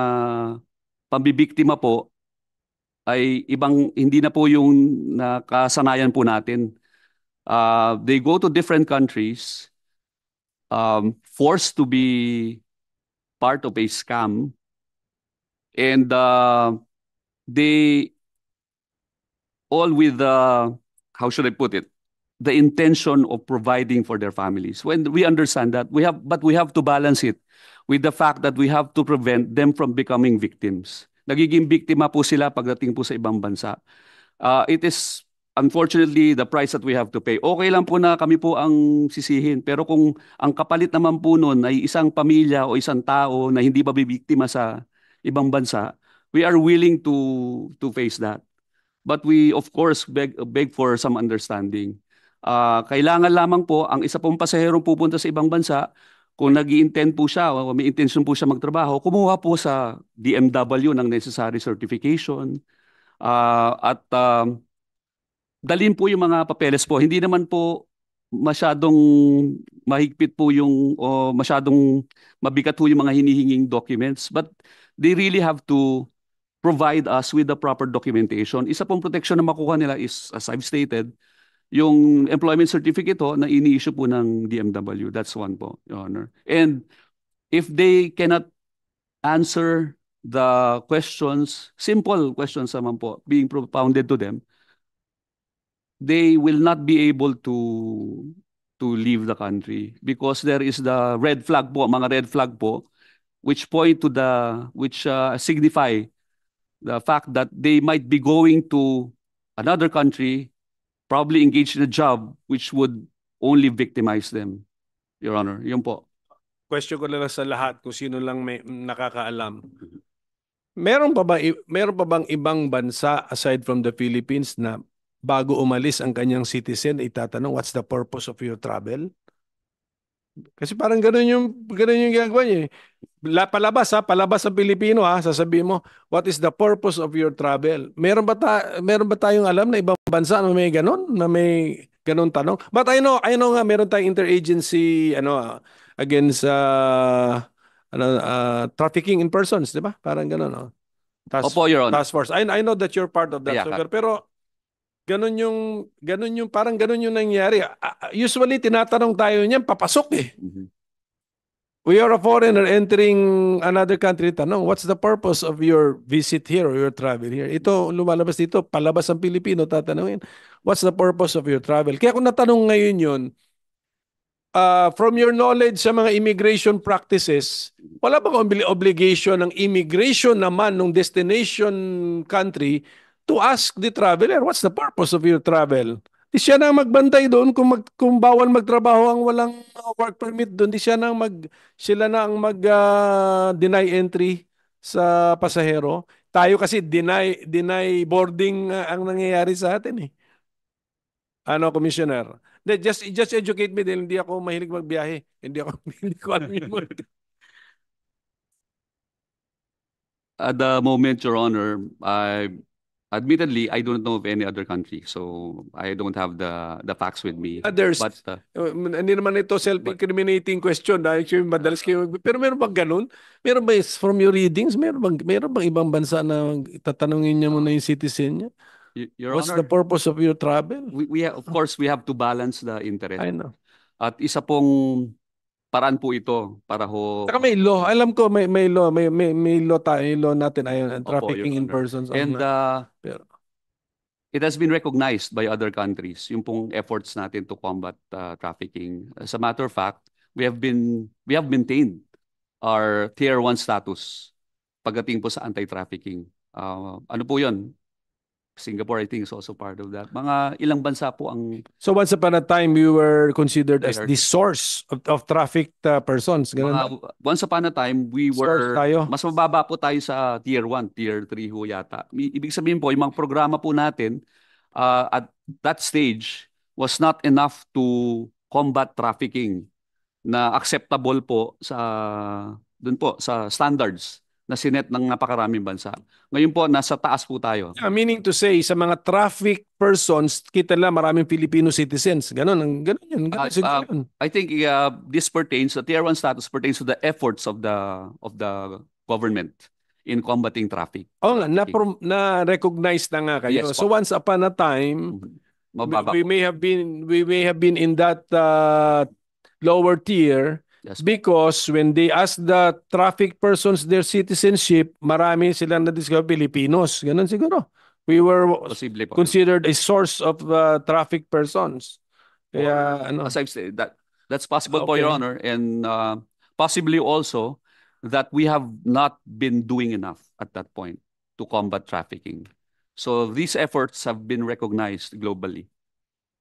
pambibiktima po ay ibang hindi na po yung nakasanayan po natin. Uh, they go to different countries um, forced to be part of a scam and uh, they all with the how should I put it the intention of providing for their families. When we understand that, we have, but we have to balance it with the fact that we have to prevent them from becoming victims nagiging biktima po sila pagdating po sa ibang bansa. Uh, it is unfortunately the price that we have to pay. Okay lang po na kami po ang sisihin, pero kung ang kapalit naman po noon ay isang pamilya o isang tao na hindi mabibiktima sa ibang bansa, we are willing to to face that. But we of course beg beg for some understanding. Uh, kailangan lamang po ang isa pong pasaherong pupunta sa ibang bansa kung nag intend po siya o may intention po siya magtrabaho, kumuha po sa DMW ng necessary certification uh, at uh, dalhin po yung mga papeles po. Hindi naman po masyadong mahigpit po yung o masyadong mabigat po yung mga hinihinging documents but they really have to provide us with the proper documentation. Isa pong protection na makuha nila is as I've stated, yung employment certificate ho na ini-issue po ng DMW. That's one po, Your Honor. And if they cannot answer the questions, simple questions naman po, being propounded to them, they will not be able to to leave the country because there is the red flag po, mga red flag po, which point to the, which uh, signify the fact that they might be going to another country probably engaged in a job which would only victimize them. Your Honor, yun po. Question ko na lang sa lahat kung sino lang may nakakaalam. Meron pa ba meron pa bang ibang bansa aside from the Philippines na bago umalis ang kanyang citizen itatanong what's the purpose of your travel? Kasi parang ganun yung, ganun yung ginagawa niya eh. La, palabas ha, palabas sa Pilipino ha, sasabihin mo, what is the purpose of your travel? Meron ba, ta, meron ba tayong alam na ibang bansa na may ganun? Na may ganun tanong? But I know, I know nga, meron tayong interagency, ano, ah, against uh, ano, uh, trafficking in persons, di ba? Parang ganun. No? Oh. Task, Opo, Your Honor. Task force. I, I know that you're part of that, yeah, sir, pero Ganon yung, ganon yung, parang ganon yung nangyari. Usually, tinatanong tayo niyan, papasok eh. Mm-hmm. We are a foreigner entering another country. Tanong, what's the purpose of your visit here or your travel here? Ito, lumalabas dito, palabas ang Pilipino, tatanungin, what's the purpose of your travel? Kaya kung natanong ngayon 'yon, uh, ah, from your knowledge sa mga immigration practices, wala bang obligation ng immigration naman ng destination country to ask the traveler, what's the purpose of your travel? Di siya nang magbantay doon kung, mag, kung bawal magtrabaho ang walang uh, work permit doon. Di siya nang mag, sila na ang mag uh, deny entry sa pasahero. Tayo kasi deny, deny boarding uh, ang nangyayari sa atin eh. Ano, Commissioner? De, just, just educate me din. hindi ako mahilig magbiyahe. Hindi ako, hindi ko alam yung At the moment, Your Honor, I admittedly, I don't know of any other country. So I don't have the the facts with me. Ah, there's, But, uh, eh, hindi naman ito self-incriminating question. Dahil actually, madalas kayo. Pero meron bang ganun? Meron ba from your readings? Meron bang, meron bang ibang bansa na tatanungin niya muna yung citizen niya? Your What's Honor, the purpose of your travel? We, we of course we have to balance the interest. I know. At isa pong paraan po ito para ho Saka may law. Alam ko may may law, may may, may law tayo, may law natin ayon, trafficking Your in persons. and uh, Pero- it has been recognized by other countries yung pong efforts natin to combat uh, trafficking. As a matter of fact, we have been we have maintained our tier 1 status pagdating po sa anti-trafficking. Uh, ano po 'yon? Singapore, I think, is also part of that. Mga ilang bansa po ang... So once upon a time, you were considered as the source of, of trafficked uh, persons. Ganun mga, once upon a time, we were... tayo. Mas mababa po tayo sa tier 1, tier 3 ho yata. Ibig sabihin po, yung mga programa po natin uh, at that stage was not enough to combat trafficking na acceptable po sa Doon po sa standards na sinet ng mm. napakaraming bansa. Ngayon po, nasa taas po tayo. Yeah, meaning to say, sa mga traffic persons, kita lang maraming Filipino citizens. Ganon, ganon yun. Ganon, uh, uh, I think uh, this pertains, the tier 1 status pertains to the efforts of the of the government in combating traffic. Oo nga, na na, na recognize na nga kayo. Yes, so once upon a time, mm-hmm. Mababa we, we may have been we may have been in that uh, lower tier Yes. Because when they ask the traffic persons their citizenship, marami silang na-discover Pilipinos. Ganun siguro. We were Possibly, considered a source of uh, traffic persons. Kaya, Or, ano. As I've said, that, that's possible okay. po, Your Honor. And uh, possibly also that we have not been doing enough at that point to combat trafficking. So these efforts have been recognized globally.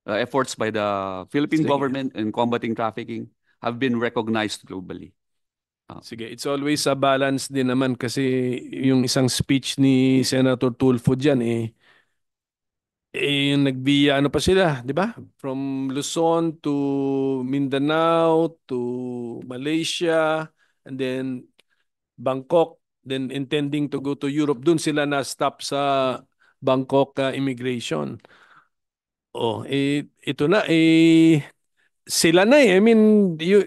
Uh, efforts by the Philippine Same. government in combating trafficking, have been recognized globally. Uh, Sige, it's always a balance din naman kasi yung isang speech ni Senator Tulfo diyan eh eh, yung nagbiya, ano pa sila, di ba? From Luzon to Mindanao to Malaysia and then Bangkok, then intending to go to Europe. Doon sila na stop sa Bangkok uh, immigration. Oh, eh, ito na eh sila na eh. I mean, you,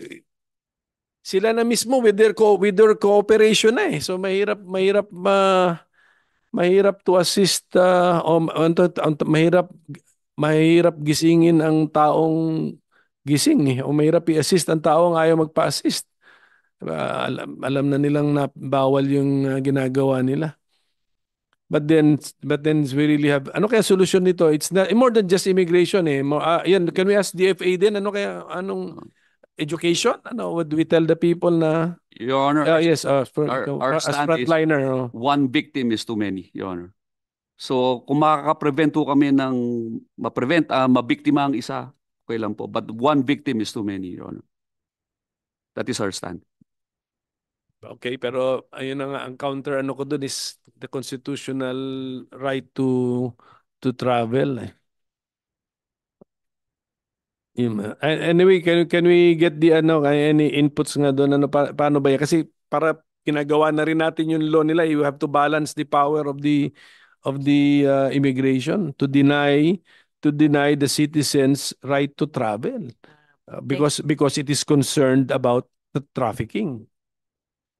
sila na mismo with their co- with their cooperation na eh. So mahirap mahirap ma mahirap to assist uh, o um, mahirap mahirap gisingin ang taong gising eh. O mahirap i-assist ang taong ayaw magpa-assist. Diba? Alam, alam na nilang na, bawal yung uh, ginagawa nila. But then but then we really have ano kaya solution nito? It's not more than just immigration eh. More, uh, ah, yan, can we ask DFA din ano kaya anong education? Ano what do we tell the people na Your Honor. Uh, yes, uh, for, our, our as frontliner. Is, oh. One victim is too many, Your Honor. So kung makaka-prevent po kami ng ma-prevent uh, mabiktima ang isa, okay lang po. But one victim is too many, Your Honor. That is our stand. Okay, pero ayun nga ang counter ano ko doon is the constitutional right to to travel. Eh. Anyway, can can we get the ano any inputs nga doon ano pa, paano ba yan? kasi para ginagawa na rin natin yung law nila, eh, you have to balance the power of the of the uh, immigration to deny to deny the citizens right to travel ah, uh, because because it is concerned about the trafficking.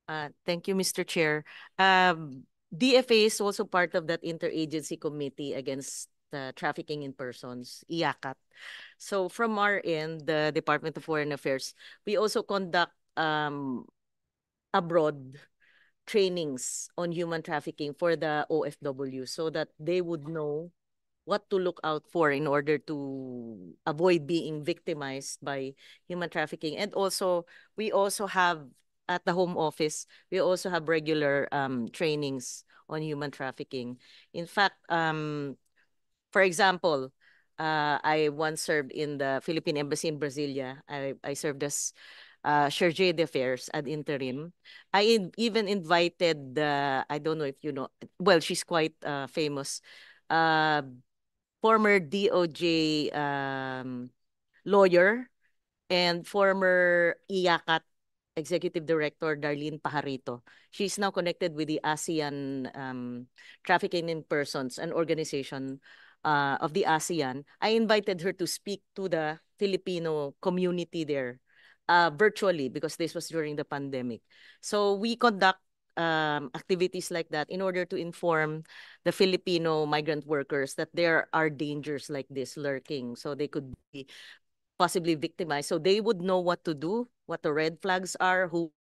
Uh, thank you, Mr. Chair. Um, DFA is also part of that interagency committee against uh, trafficking in persons, IACAT. So from our end, the Department of Foreign Affairs, we also conduct um, abroad trainings on human trafficking for the OFW so that they would know what to look out for in order to avoid being victimized by human trafficking. And also, we also have at the home office, we also have regular um, trainings on human trafficking. In fact, um, for example, uh, I once served in the Philippine Embassy in Brasilia. I, I served as uh, chargé d'affaires ad interim. I in, even invited the, uh, I don't know if you know, well, she's quite uh, famous, uh, former DOJ um, lawyer and former IACAT Executive Director Darlene Pajarito. She is now connected with the ASEAN um, Trafficking in Persons, an organization uh, of the ASEAN. I invited her to speak to the Filipino community there uh, virtually because this was during the pandemic. So we conduct um, activities like that in order to inform the Filipino migrant workers that there are dangers like this lurking so they could be possibly victimized. So they would know what to do what the red flags are, who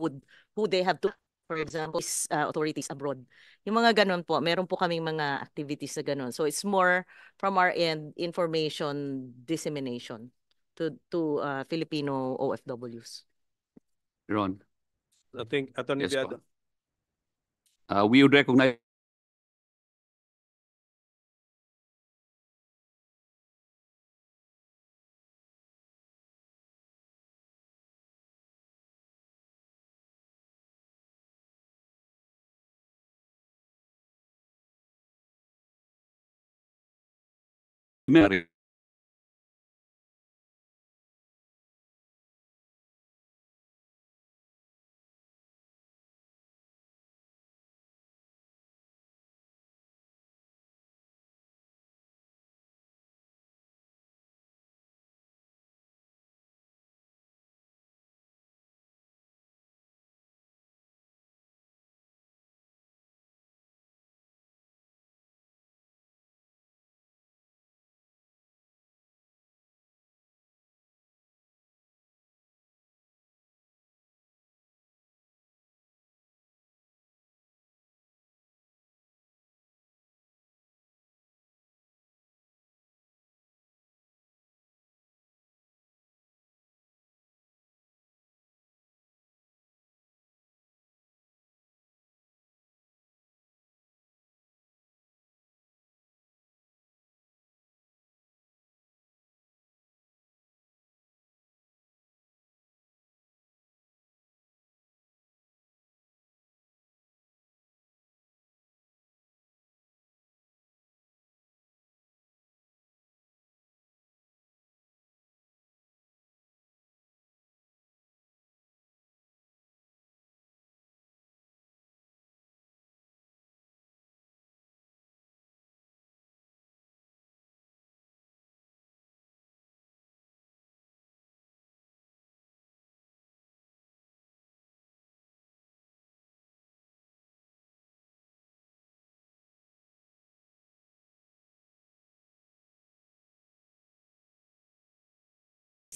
would who they have to for example is, uh, authorities abroad yung mga ganun po meron po kaming mga activities sa ganun so it's more from our end information dissemination to to uh, Filipino OFWs Ron I think Attorney yes, uh, we would recognize mary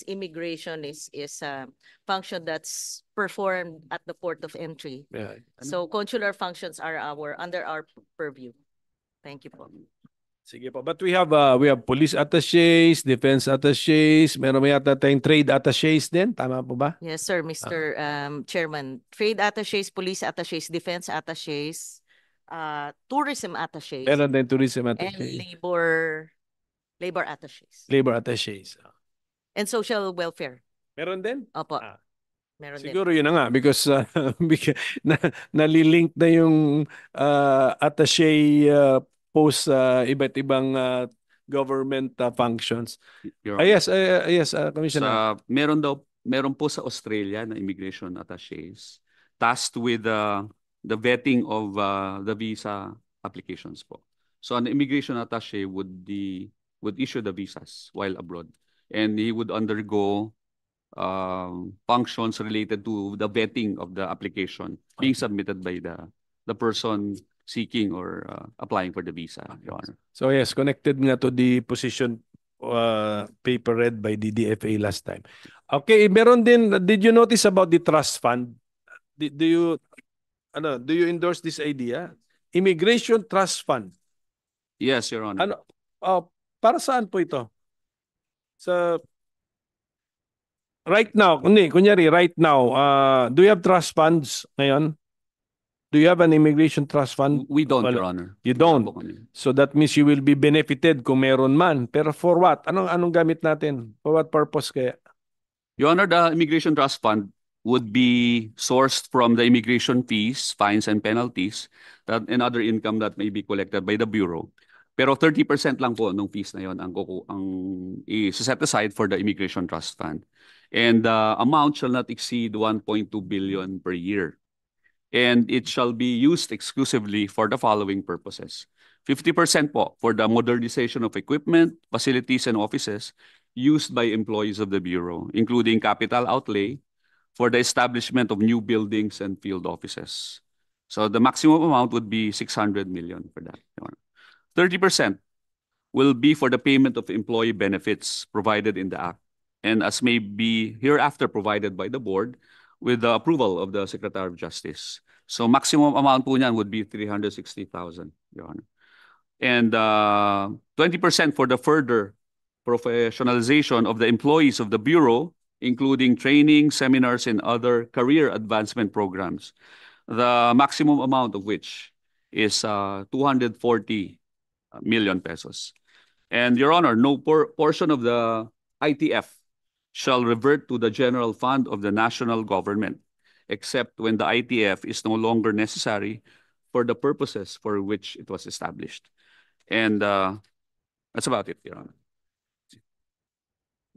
immigration is is a function that's performed at the port of entry. Yeah. So consular functions are our under our purview. Thank you po. Sige po. But we have uh, we have police attaches, defense attaches, meron may ata tayong trade attaches din, tama po ba? Yes sir, Mr. Ah. Um, Chairman. Trade attaches, police attaches, defense attaches, uh, tourism attaches. Meron din tourism attaches. And labor labor attaches. Labor attaches. and social welfare. Meron din? Opo. Ah. Meron Siguro din. yun na nga because uh, na, nalilink na yung uh, attaché uh, post sa uh, iba't ibang uh, government uh, functions. Your ah, yes, uh, uh, yes, uh, Commissioner. Sa, meron daw meron po sa Australia na immigration attachés tasked with uh, the vetting of uh, the visa applications po. So an immigration attaché would the would issue the visas while abroad and he would undergo um, functions related to the vetting of the application being submitted by the the person seeking or uh, applying for the visa, ah, Your Honor. So yes, connected nga to the position uh, paper read by DDFA last time. Okay, meron din, did you notice about the trust fund? Did, do you, ano, do you endorse this idea? Immigration Trust Fund. Yes, Your Honor. Ano, uh, para saan po ito? sa right now, kundi, kunyari, right now, uh, do you have trust funds ngayon? Do you have an immigration trust fund? We don't, well, Your Honor. You don't. So that means you will be benefited kung meron man. Pero for what? Anong anong gamit natin? For what purpose kaya? Your Honor, the immigration trust fund would be sourced from the immigration fees, fines, and penalties that, and other income that may be collected by the Bureau. Pero 30% lang po nung fees na yon ang, kuku, ang set aside for the Immigration Trust Fund. And the uh, amount shall not exceed 1.2 billion per year. And it shall be used exclusively for the following purposes. 50% po for the modernization of equipment, facilities, and offices used by employees of the Bureau, including capital outlay for the establishment of new buildings and field offices. So the maximum amount would be 600 million for that. 30% will be for the payment of employee benefits provided in the Act and as may be hereafter provided by the Board with the approval of the Secretary of Justice. So maximum amount po niyan would be 360,000, Your Honor. And 20% uh, for the further professionalization of the employees of the Bureau, including training, seminars, and other career advancement programs, the maximum amount of which is uh, 240 uh, million pesos. And Your Honor, no por portion of the ITF shall revert to the general fund of the national government, except when the ITF is no longer necessary for the purposes for which it was established. And uh, that's about it, Your Honor.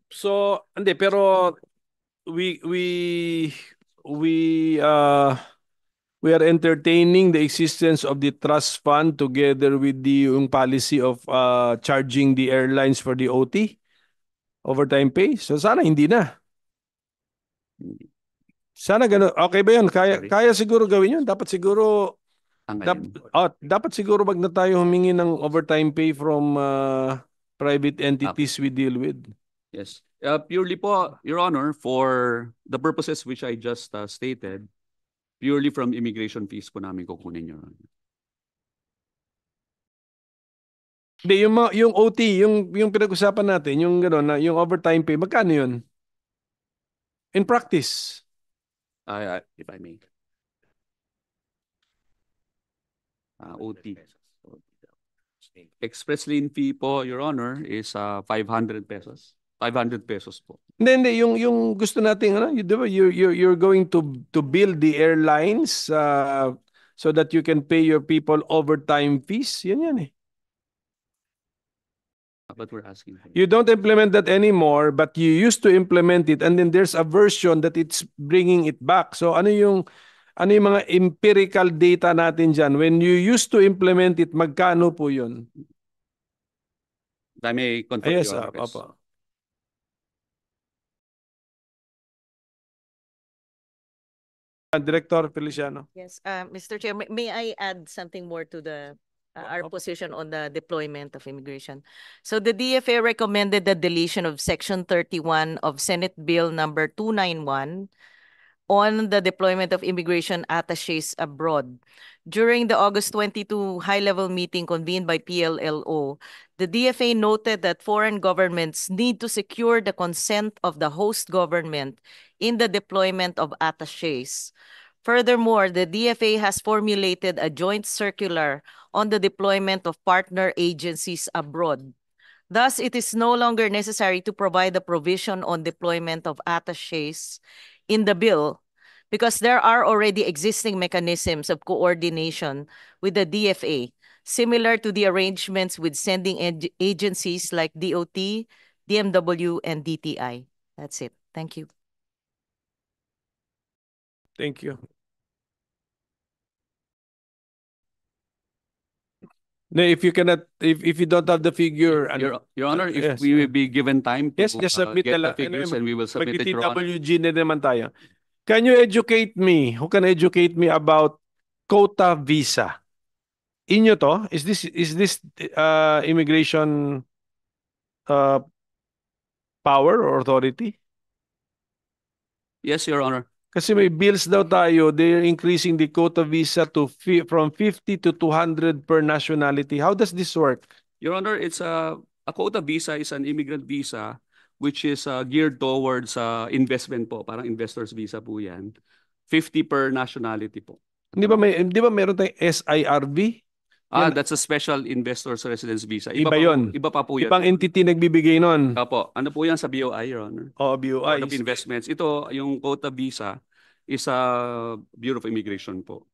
So, hindi, pero we, we, we, uh, we are entertaining the existence of the trust fund together with the yung policy of uh, charging the airlines for the OT, overtime pay. So sana hindi na. Sana ganun. Okay ba yun? Kaya, kaya siguro gawin yun. Dapat siguro dap, oh, dapat siguro wag na tayo humingi ng overtime pay from uh, private entities okay. we deal with. Yes. Uh, purely po, Your Honor, for the purposes which I just uh, stated, Purely from immigration fees po namin kukunin yun. Hindi, yung, yung OT, yung, yung pinag-usapan natin, yung, gano'n, na, yung overtime pay, magkano yun? In practice? Uh, if I may. Uh, ah, OT. Express lane fee po, Your Honor, is uh, ah, 500 pesos. 500 pesos po. Hindi, hindi. Yung, yung gusto nating, ano, you, diba, you, you, you're going to, to build the airlines uh, so that you can pay your people overtime fees. Yan yan eh. But we're asking. You don't implement that anymore, but you used to implement it and then there's a version that it's bringing it back. So ano yung, ano yung mga empirical data natin dyan? When you used to implement it, magkano po yun? Dami, I may confirm yes, your uh, Ah, Director Feliciano. Yes, uh, Mr. Chair, may, may I add something more to the uh, oh, our position on the deployment of immigration? So the DFA recommended the deletion of Section 31 of Senate Bill number 291 on the deployment of immigration attaches abroad. During the August 22 high-level meeting convened by PLLO, the DFA noted that foreign governments need to secure the consent of the host government in the deployment of attaches. Furthermore, the DFA has formulated a joint circular on the deployment of partner agencies abroad. Thus, it is no longer necessary to provide a provision on deployment of attaches in the bill because there are already existing mechanisms of coordination with the DFA, similar to the arrangements with sending ag agencies like DOT, DMW, and DTI. That's it. Thank you. Thank you. No, if you cannot, if, if you don't have the figure, ano, Your, Your Honor, if Yes. we will be given time to Yes, just uh, submit get the the figures ano, and we will submit it, Your Honor. Mag-TWG na naman tayo. Can you educate me? Who can educate me about quota visa? Inyo to? Is this is this uh, immigration uh, power or authority? Yes, Your Honor. Kasi may bills daw tayo, they're increasing the quota visa to fi- from 50 to 200 per nationality. How does this work? Your Honor, it's a, a quota visa is an immigrant visa which is uh, geared towards uh, investment po. Parang investor's visa po yan. 50 per nationality po. Hindi ba, may, hindi ba meron tayong SIRV? Ah, yun. that's a special investor's residence visa. Iba, iba pa, yun. Iba pa po yun. Ibang entity nagbibigay nun. Opo. Ano po yan sa BOI, Your Honor? oh, BOI. Board of Investments. Ito, yung quota visa is a Bureau of Immigration po.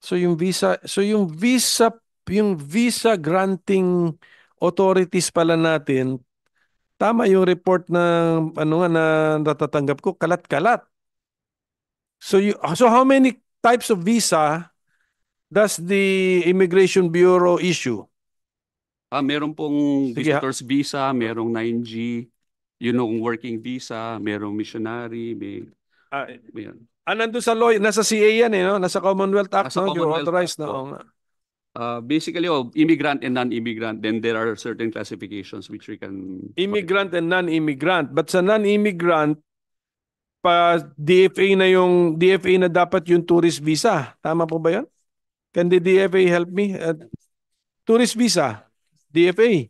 So yung visa, so yung visa, yung visa granting authorities pala natin, tama yung report na ano nga na natatanggap ko, kalat-kalat. So you, so how many types of visa Does the Immigration Bureau issue? Ah, meron pong Sige, visitor's visa, merong 9G, yun know, working visa, merong missionary, may, Ah, may ah, nandun sa law, nasa CA yan eh, no? Nasa Commonwealth Act, Nasa no? You're authorized Act na. Uh, oh. ah, basically, oh, immigrant and non-immigrant, then there are certain classifications which we can... Immigrant and non-immigrant. But sa non-immigrant, pa DFA na yung DFA na dapat yung tourist visa. Tama po ba yan? Can the DFA help me? Uh, tourist visa, DFA.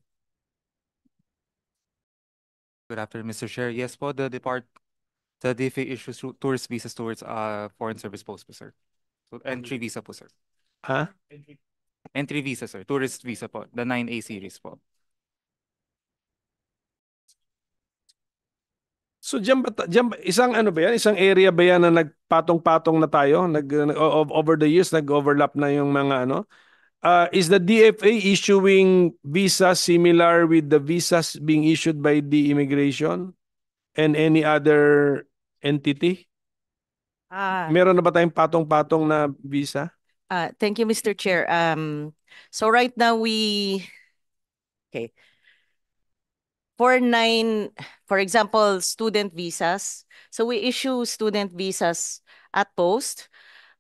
Good afternoon, Mr. Chair. Yes for the depart, the DFA issues tourist visas towards uh, foreign service post, sir. So, entry visa po, sir. Huh? Entry visa, sir. Tourist visa po. The 9A series po. So diyan ba diyan, isang ano ba yan? Isang area ba yan na nagpatong-patong na tayo? Nag uh, over the years nag-overlap na yung mga ano? Uh, is the DFA issuing visas similar with the visas being issued by the immigration and any other entity? Ah. Meron na ba tayong patong-patong na visa? Uh, thank you, Mr. Chair. Um, so right now we, okay, for nine, for example, student visas. So we issue student visas at post,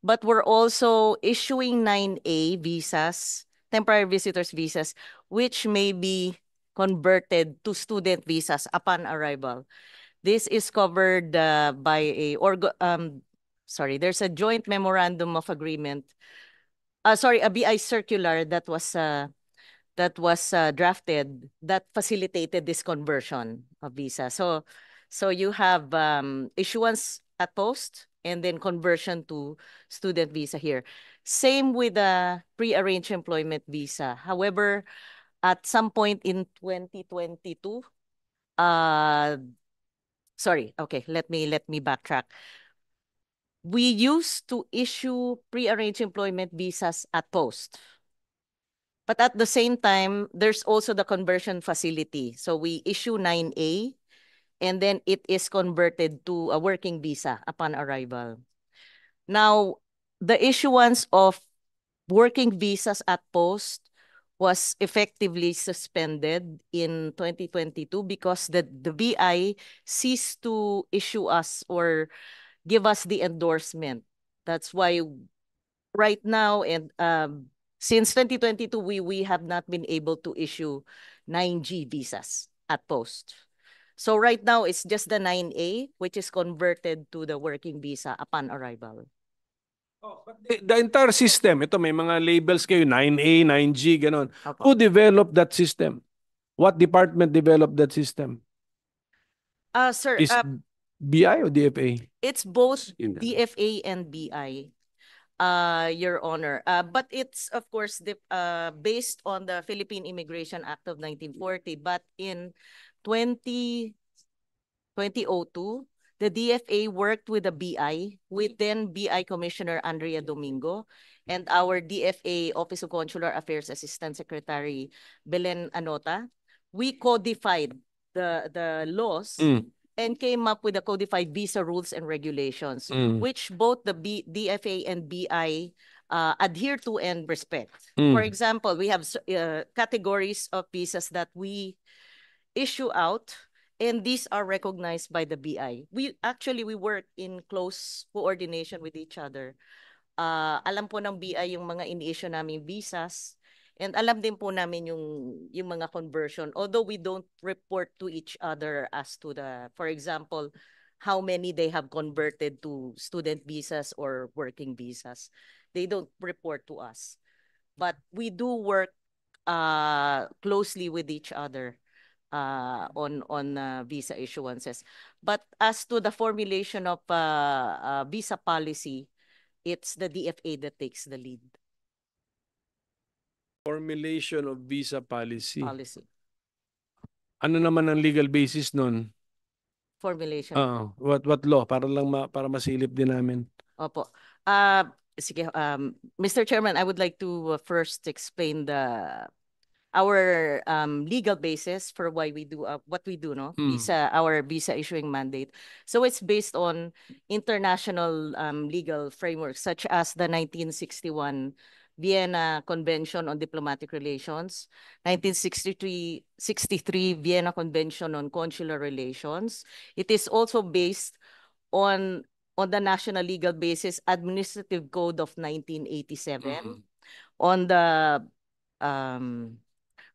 but we're also issuing 9A visas, temporary visitors visas, which may be converted to student visas upon arrival. This is covered uh, by a, or, um, sorry, there's a joint memorandum of agreement, uh, sorry, a BI circular that was uh, that was uh, drafted that facilitated this conversion of visa. So, so you have um, issuance at post and then conversion to student visa here. Same with the pre-arranged employment visa. However, at some point in 2022, uh, sorry, okay, let me let me backtrack. We used to issue pre-arranged employment visas at post. But at the same time, there's also the conversion facility. So we issue 9A and then it is converted to a working visa upon arrival. Now, the issuance of working visas at post was effectively suspended in 2022 because the, the BI ceased to issue us or give us the endorsement. That's why right now and um, Since 2022, we, we have not been able to issue 9G visas at post. So right now, it's just the 9A, which is converted to the working visa upon arrival. Oh, but the, the entire system, ito may mga labels kayo, 9A, 9G, ganon. Okay. Who developed that system? What department developed that system? Uh, sir, is uh, BI or DFA? It's both DFA and BI. uh, Your Honor. Uh, but it's, of course, the, uh, based on the Philippine Immigration Act of 1940. But in 20, 2002, the DFA worked with the BI, with then BI Commissioner Andrea Domingo, and our DFA Office of Consular Affairs Assistant Secretary Belen Anota. We codified the, the laws mm and came up with the codified visa rules and regulations, mm. which both the B, DFA and BI uh, adhere to and respect. Mm. For example, we have uh, categories of visas that we issue out and these are recognized by the BI. We actually we work in close coordination with each other. Uh, alam po ng BI yung mga ini-issue naming visas And alam din po namin yung yung mga conversion although we don't report to each other as to the for example how many they have converted to student visas or working visas. They don't report to us. But we do work uh, closely with each other uh, on on uh, visa issuances. But as to the formulation of uh, uh, visa policy, it's the DFA that takes the lead. Formulation of visa policy. Policy. Ano naman ang legal basis nun? Formulation. Oo. Ah, what, what law? Para lang ma, para masilip din namin. Opo. Uh, sige, um, Mr. Chairman, I would like to uh, first explain the our um, legal basis for why we do uh, what we do, no? Mm. Visa, our visa issuing mandate. So it's based on international um, legal frameworks such as the 1961 Vienna Convention on Diplomatic Relations, 1963 63 Vienna Convention on Consular Relations. It is also based on on the National Legal Basis Administrative Code of 1987, mm -hmm. on the um,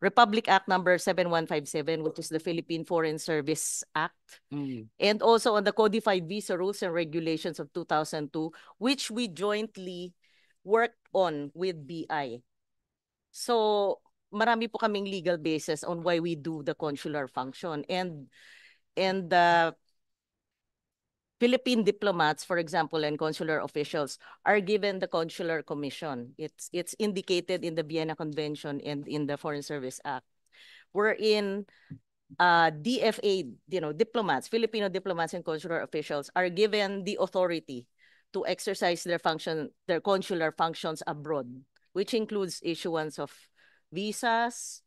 Republic Act number 7157, which is the Philippine Foreign Service Act, mm. and also on the Codified Visa Rules and Regulations of 2002, which we jointly worked on with BI. So, marami po kaming legal basis on why we do the consular function. And, and the Philippine diplomats, for example, and consular officials are given the consular commission. It's, it's indicated in the Vienna Convention and in the Foreign Service Act. We're in uh, DFA, you know, diplomats, Filipino diplomats and consular officials are given the authority to exercise their function, their consular functions abroad, which includes issuance of visas,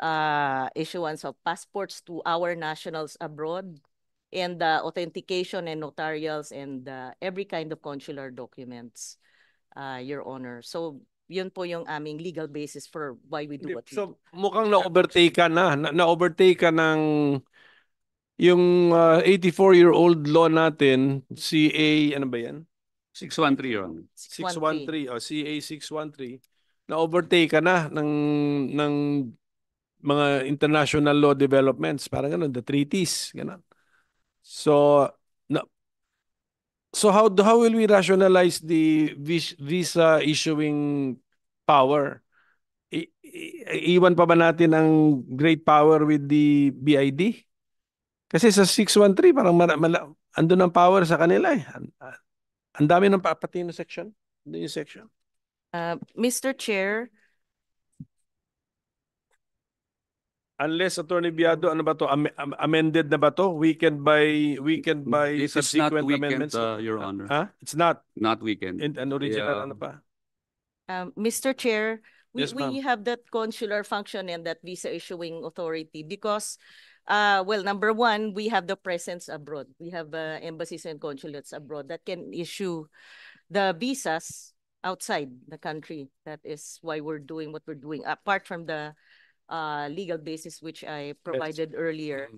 uh, issuance of passports to our nationals abroad, and uh, authentication and notarials and uh, every kind of consular documents, uh, Your Honor. So yun po yung aming legal basis for why we do what so, we do. So mukhang na-overtake ka na, na-overtake ka ng yung 84-year-old uh, law natin, CA, ano ba yan? 613 yun. 613. 613. O, CA 613. Na-overtake ka na ng, ng mga international law developments. Parang ganun, the treaties. Ganun. So, na, so how, how will we rationalize the visa issuing power? I, i, iwan pa ba natin ang great power with the BID? Kasi sa 613, parang mara, mala, andun ang power sa kanila eh. Ang dami ng papatay na section. Ano yung section? Uh, Mr. Chair. Unless Attorney Biado, ano ba to? Am amended na ba to? Weekend by weekend mm, by This subsequent is not weekend, amendments? Uh, Your Honor. Huh? It's not? Not weekend. In an original yeah. ano pa? Um, Mr. Chair, we, yes, we have that consular function and that visa issuing authority because uh, well, number one, we have the presence abroad. We have uh, embassies and consulates abroad that can issue the visas outside the country. That is why we're doing what we're doing, apart from the uh, legal basis which I provided earlier.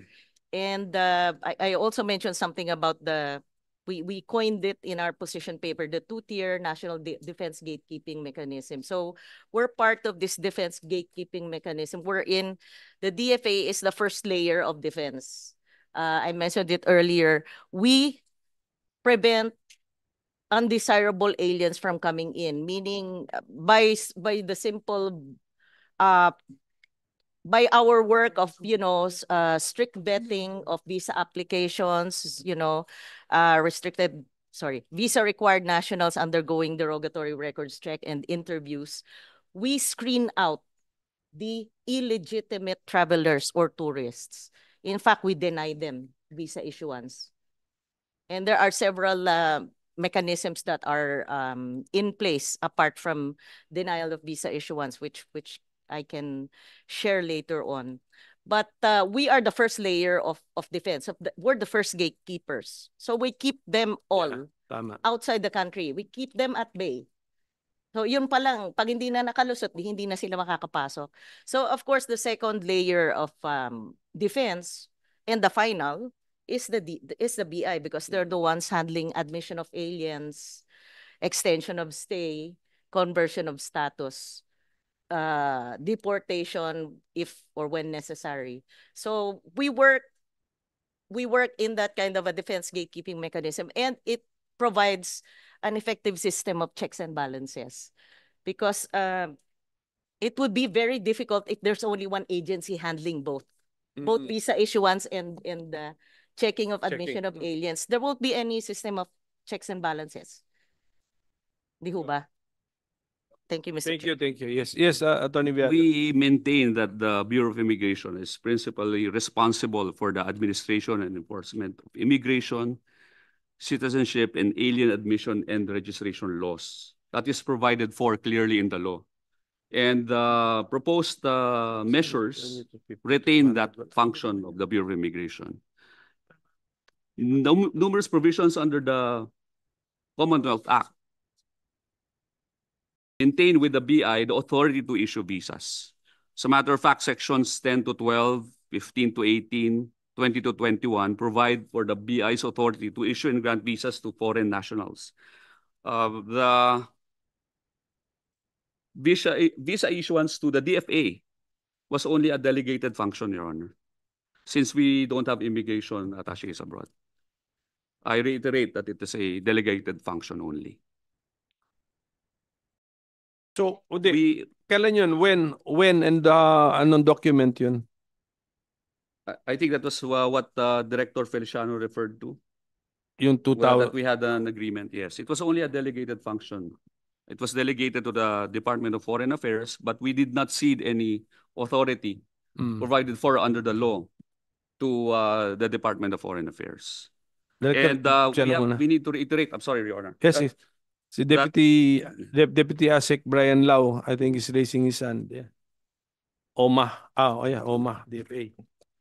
And uh, I, I also mentioned something about the we, we coined it in our position paper, the two-tier national de defense gatekeeping mechanism. So we're part of this defense gatekeeping mechanism. We're in, the DFA is the first layer of defense. Uh, I mentioned it earlier. We prevent undesirable aliens from coming in, meaning uh, by, by the simple uh, by our work of, mm-hmm. you know, uh, strict mm-hmm. vetting of visa applications, you know, uh, restricted, sorry, visa-required nationals undergoing derogatory records check and interviews, we screen out the illegitimate travelers or tourists. In fact, we deny them visa issuance. And there are several uh, mechanisms that are um, in place apart from denial of visa issuance, which which I can share later on. But uh, we are the first layer of, of defense. Of the, we're the first gatekeepers. So we keep them all yeah, outside the country. We keep them at bay. So yun pa lang, pag hindi na nakalusot, hindi na sila makakapasok. So of course, the second layer of um, defense and the final is the is the BI because they're the ones handling admission of aliens, extension of stay, conversion of status. Uh, deportation if or when necessary. So we work we work in that kind of a defense gatekeeping mechanism and it provides an effective system of checks and balances because uh, it would be very difficult if there's only one agency handling both mm -hmm. both visa issuance and and the checking of admission checking. of mm. aliens there won't be any system of checks and balances di huba? Thank you, Mr. Thank Chair. you, thank you. Yes, yes, uh, Attorney We maintain that the Bureau of Immigration is principally responsible for the administration and enforcement of immigration, citizenship, and alien admission and registration laws. That is provided for clearly in the law. And the proposed uh, measures retain that function of the Bureau of Immigration. Num numerous provisions under the Commonwealth Act maintain with the BI the authority to issue visas. As a matter of fact, sections 10 to 12, 15 to 18, 20 to 21 provide for the BI's authority to issue and grant visas to foreign nationals. Uh, the visa, visa issuance to the DFA was only a delegated function, Your Honor, since we don't have immigration attaches abroad. I reiterate that it is a delegated function only. So, Udi, we, kailan yun? When? When and uh, anong document yun? I think that was uh, what uh, Director Feliciano referred to. Yung 2000... Well, that we had an agreement, yes. It was only a delegated function. It was delegated to the Department of Foreign Affairs, but we did not cede any authority mm. provided for under the law to uh, the Department of Foreign Affairs. Director, and uh, we, have, we, need to reiterate, I'm sorry, Your Honor. yes. Uh, Si Deputy Dep- Deputy Asik Brian Lau, I think is raising his hand. Yeah. OMA. Ah, oh yeah, OMA, DFA.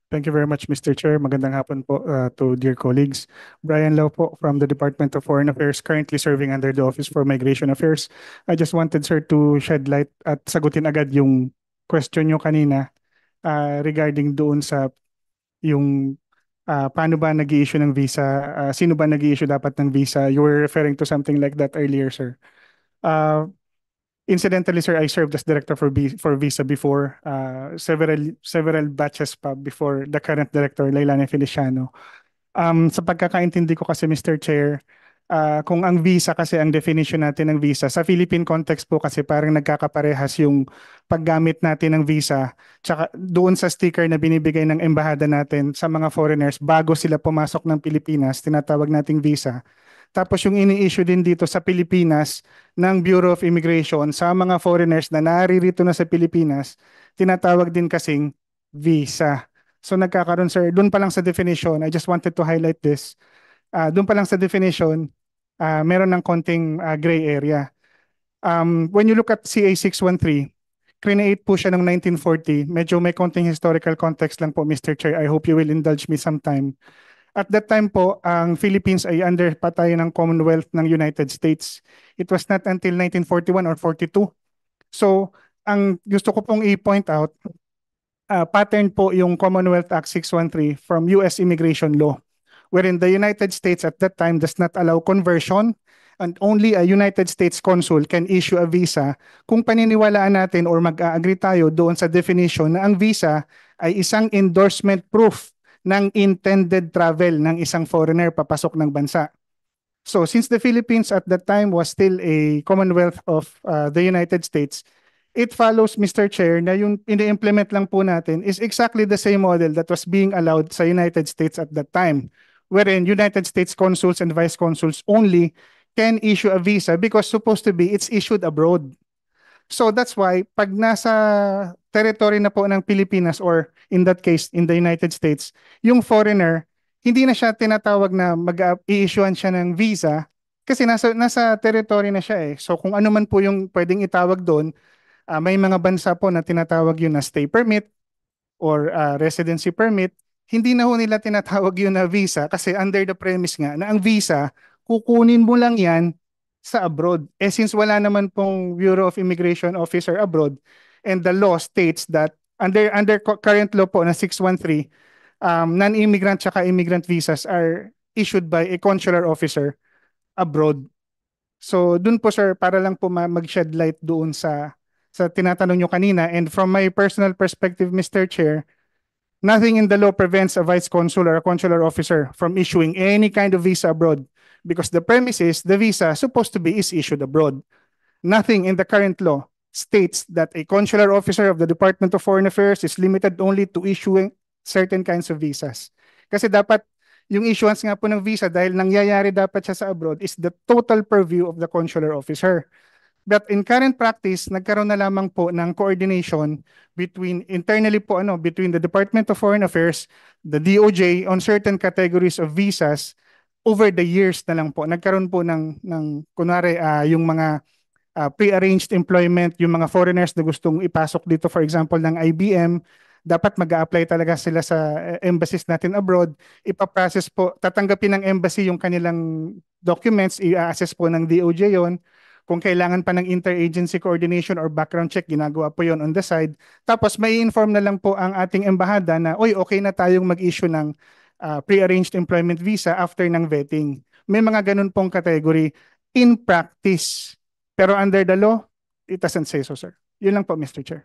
Thank you very much, Mr. Chair. Magandang hapon po uh, to dear colleagues. Brian Lau po from the Department of Foreign Affairs, currently serving under the Office for Migration Affairs. I just wanted, sir, to shed light at sagutin agad yung question nyo kanina uh, regarding doon sa yung uh, paano ba nag issue ng visa? Uh, sino ba nag issue dapat ng visa? You were referring to something like that earlier, sir. Uh, incidentally, sir, I served as director for for visa before uh, several several batches pa before the current director, Leilani Feliciano. Um, sa pagkakaintindi ko kasi, Mr. Chair, uh, kung ang visa kasi ang definition natin ng visa sa Philippine context po kasi parang nagkakaparehas yung paggamit natin ng visa tsaka doon sa sticker na binibigay ng embahada natin sa mga foreigners bago sila pumasok ng Pilipinas tinatawag nating visa tapos yung ini-issue din dito sa Pilipinas ng Bureau of Immigration sa mga foreigners na naririto na sa Pilipinas tinatawag din kasing visa So nagkakaroon sir, doon pa lang sa definition, I just wanted to highlight this uh, ah, doon pa lang sa definition, uh, meron ng konting uh, gray area. Um, when you look at CA 613, create po siya noong 1940. Medyo may konting historical context lang po, Mr. Chair. I hope you will indulge me sometime. At that time po, ang Philippines ay under patay ng Commonwealth ng United States. It was not until 1941 or 42. So, ang gusto ko pong i-point out, uh, pattern po yung Commonwealth Act 613 from US Immigration Law wherein the United States at that time does not allow conversion and only a United States consul can issue a visa kung paniniwalaan natin or mag-agree tayo doon sa definition na ang visa ay isang endorsement proof ng intended travel ng isang foreigner papasok ng bansa. So since the Philippines at that time was still a Commonwealth of uh, the United States, it follows Mr. Chair na yung ini-implement lang po natin is exactly the same model that was being allowed sa United States at that time wherein United States consuls and vice consuls only can issue a visa because supposed to be it's issued abroad. So that's why pag nasa territory na po ng Pilipinas or in that case in the United States, yung foreigner hindi na siya tinatawag na mag-i-issuean uh, siya ng visa kasi nasa nasa territory na siya eh. So kung ano man po yung pwedeng itawag doon, uh, may mga bansa po na tinatawag yun na stay permit or uh, residency permit hindi na ho nila tinatawag yun na visa kasi under the premise nga na ang visa, kukunin mo lang yan sa abroad. Eh since wala naman pong Bureau of Immigration Officer abroad and the law states that under under current law po na 613, um, non-immigrant tsaka immigrant visas are issued by a consular officer abroad. So dun po sir, para lang po mag-shed light doon sa sa tinatanong nyo kanina and from my personal perspective Mr. Chair, Nothing in the law prevents a vice consul or a consular officer from issuing any kind of visa abroad because the premise is the visa supposed to be is issued abroad. Nothing in the current law states that a consular officer of the Department of Foreign Affairs is limited only to issuing certain kinds of visas. Kasi dapat yung issuance nga po ng visa dahil nangyayari dapat siya sa abroad is the total purview of the consular officer but in current practice, nagkaroon na lamang po ng coordination between internally po ano, between the Department of Foreign Affairs, the DOJ on certain categories of visas over the years na lang po. Nagkaroon po ng ng kunwari uh, yung mga uh, pre-arranged employment, yung mga foreigners na gustong ipasok dito for example ng IBM, dapat mag apply talaga sila sa eh, embassies natin abroad, ipaprocess po, tatanggapin ng embassy yung kanilang documents, i-assess po ng DOJ yon kung kailangan pa ng interagency coordination or background check, ginagawa po yon on the side. Tapos may inform na lang po ang ating embahada na, oy okay na tayong mag-issue ng uh, pre-arranged employment visa after ng vetting. May mga ganun pong category in practice. Pero under the law, it doesn't say so, sir. Yun lang po, Mr. Chair.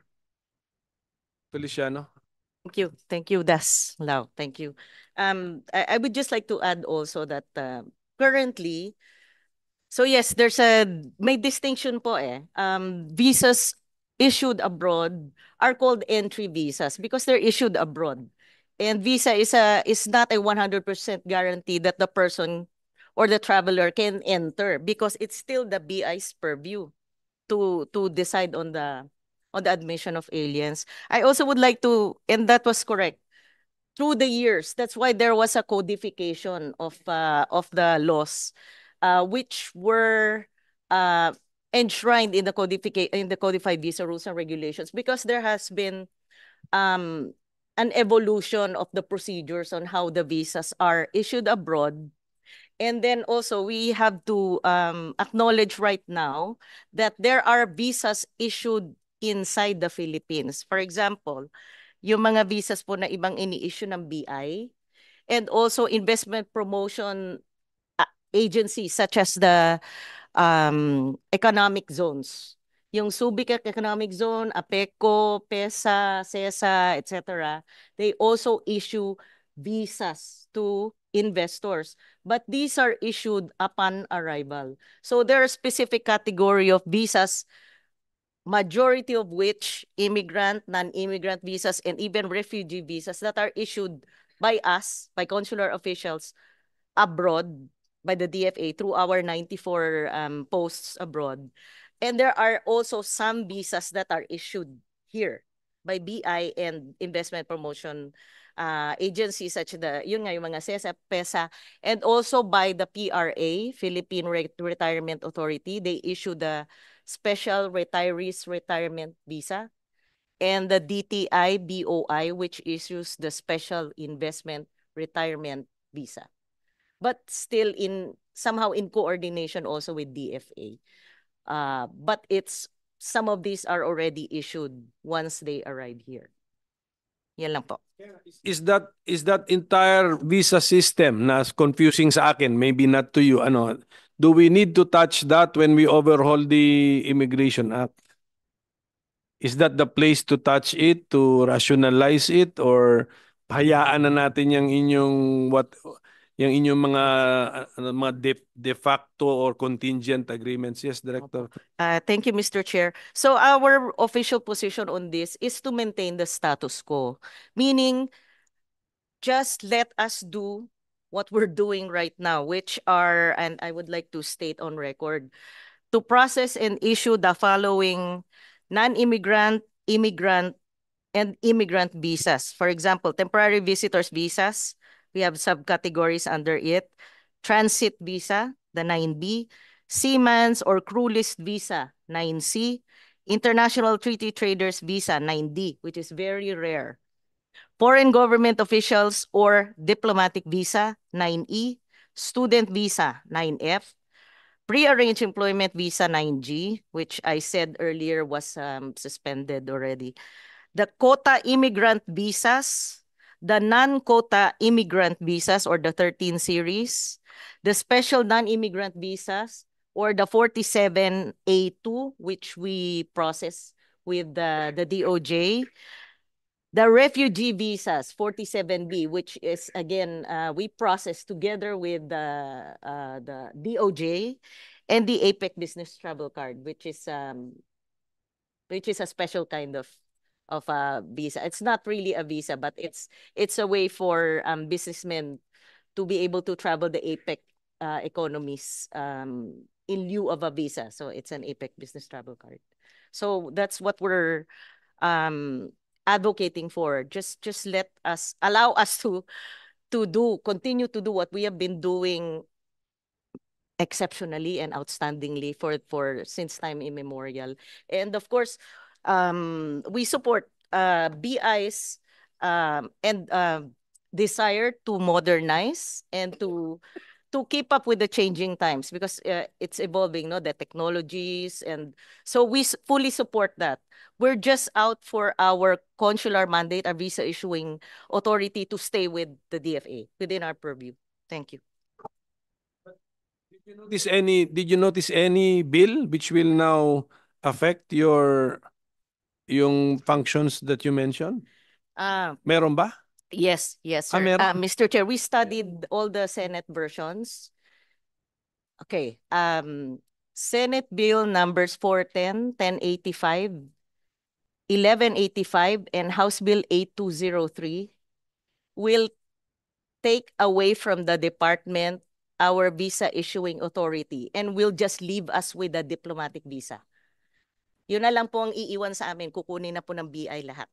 Feliciano. Thank you. Thank you, Das Lau. Thank you. Um, I, I would just like to add also that uh, currently, So yes, there's a may distinction po eh. Um, visas issued abroad are called entry visas because they're issued abroad. And visa is a is not a 100% guarantee that the person or the traveler can enter because it's still the BI's purview to to decide on the on the admission of aliens. I also would like to and that was correct. Through the years, that's why there was a codification of uh, of the laws uh, which were uh, enshrined in the, codified in the codified visa rules and regulations because there has been um, an evolution of the procedures on how the visas are issued abroad. And then also we have to um, acknowledge right now that there are visas issued inside the Philippines. For example, yung mga visas po na ibang ini-issue ng BI and also investment promotion agencies such as the um, economic zones. Yung Subic Economic Zone, APECO, PESA, CESA, etc. They also issue visas to investors. But these are issued upon arrival. So there are specific category of visas, majority of which immigrant, non-immigrant visas, and even refugee visas that are issued by us, by consular officials abroad by the DFA through our 94 um, posts abroad. And there are also some visas that are issued here by BI and investment promotion uh, agencies such the yun nga yung mga CESA, PESA and also by the PRA Philippine Retirement Authority they issue the special retirees retirement visa and the DTI BOI which issues the special investment retirement visa but still in somehow in coordination also with DFA. Uh, but it's some of these are already issued once they arrive here. Yan lang po. Is that is that entire visa system na confusing sa akin, maybe not to you, ano, do we need to touch that when we overhaul the Immigration Act? Is that the place to touch it, to rationalize it, or hayaan na natin yung inyong what yung inyong mga ano, mga de, de facto or contingent agreements. Yes, Director. Uh, thank you, Mr. Chair. So our official position on this is to maintain the status quo, meaning just let us do what we're doing right now, which are, and I would like to state on record, to process and issue the following non-immigrant, immigrant, and immigrant visas. For example, temporary visitors visas, We have subcategories under it. Transit visa, the 9B. Seaman's or crew list visa, 9C. International Treaty Traders Visa, 9D, which is very rare. Foreign government officials or diplomatic visa, 9E. Student visa, 9F. Pre-arranged employment visa, 9G, which I said earlier was um, suspended already. The quota immigrant visas, the non-quota immigrant visas or the 13 series, the special non-immigrant visas or the 47A2, which we process with the, the DOJ, the refugee visas 47b which is again uh, we process together with the uh, the DOJ and the APEC business travel card which is um which is a special kind of of a visa. It's not really a visa, but it's it's a way for um, businessmen to be able to travel the APEC uh, economies um, in lieu of a visa. So it's an APEC business travel card. So that's what we're um, advocating for. Just just let us allow us to to do continue to do what we have been doing exceptionally and outstandingly for for since time immemorial and of course um, we support uh, BI's um, and uh, desire to modernize and to to keep up with the changing times because uh, it's evolving, no, the technologies, and so we fully support that. We're just out for our consular mandate, our visa issuing authority to stay with the DFA within our purview. Thank you. Did you notice any? Did you notice any bill which will now affect your yung functions that you mentioned? Ah, Meron ba? yes, yes, Ah, sir. meron. Ah, Mr. Chair, we studied all the Senate versions. Okay, um, Senate Bill numbers 410, 1085, 1185, and House Bill 8203 will take away from the department our visa issuing authority and will just leave us with a diplomatic visa. Yun na lang po ang iiwan sa amin. Kukunin na po ng BI lahat.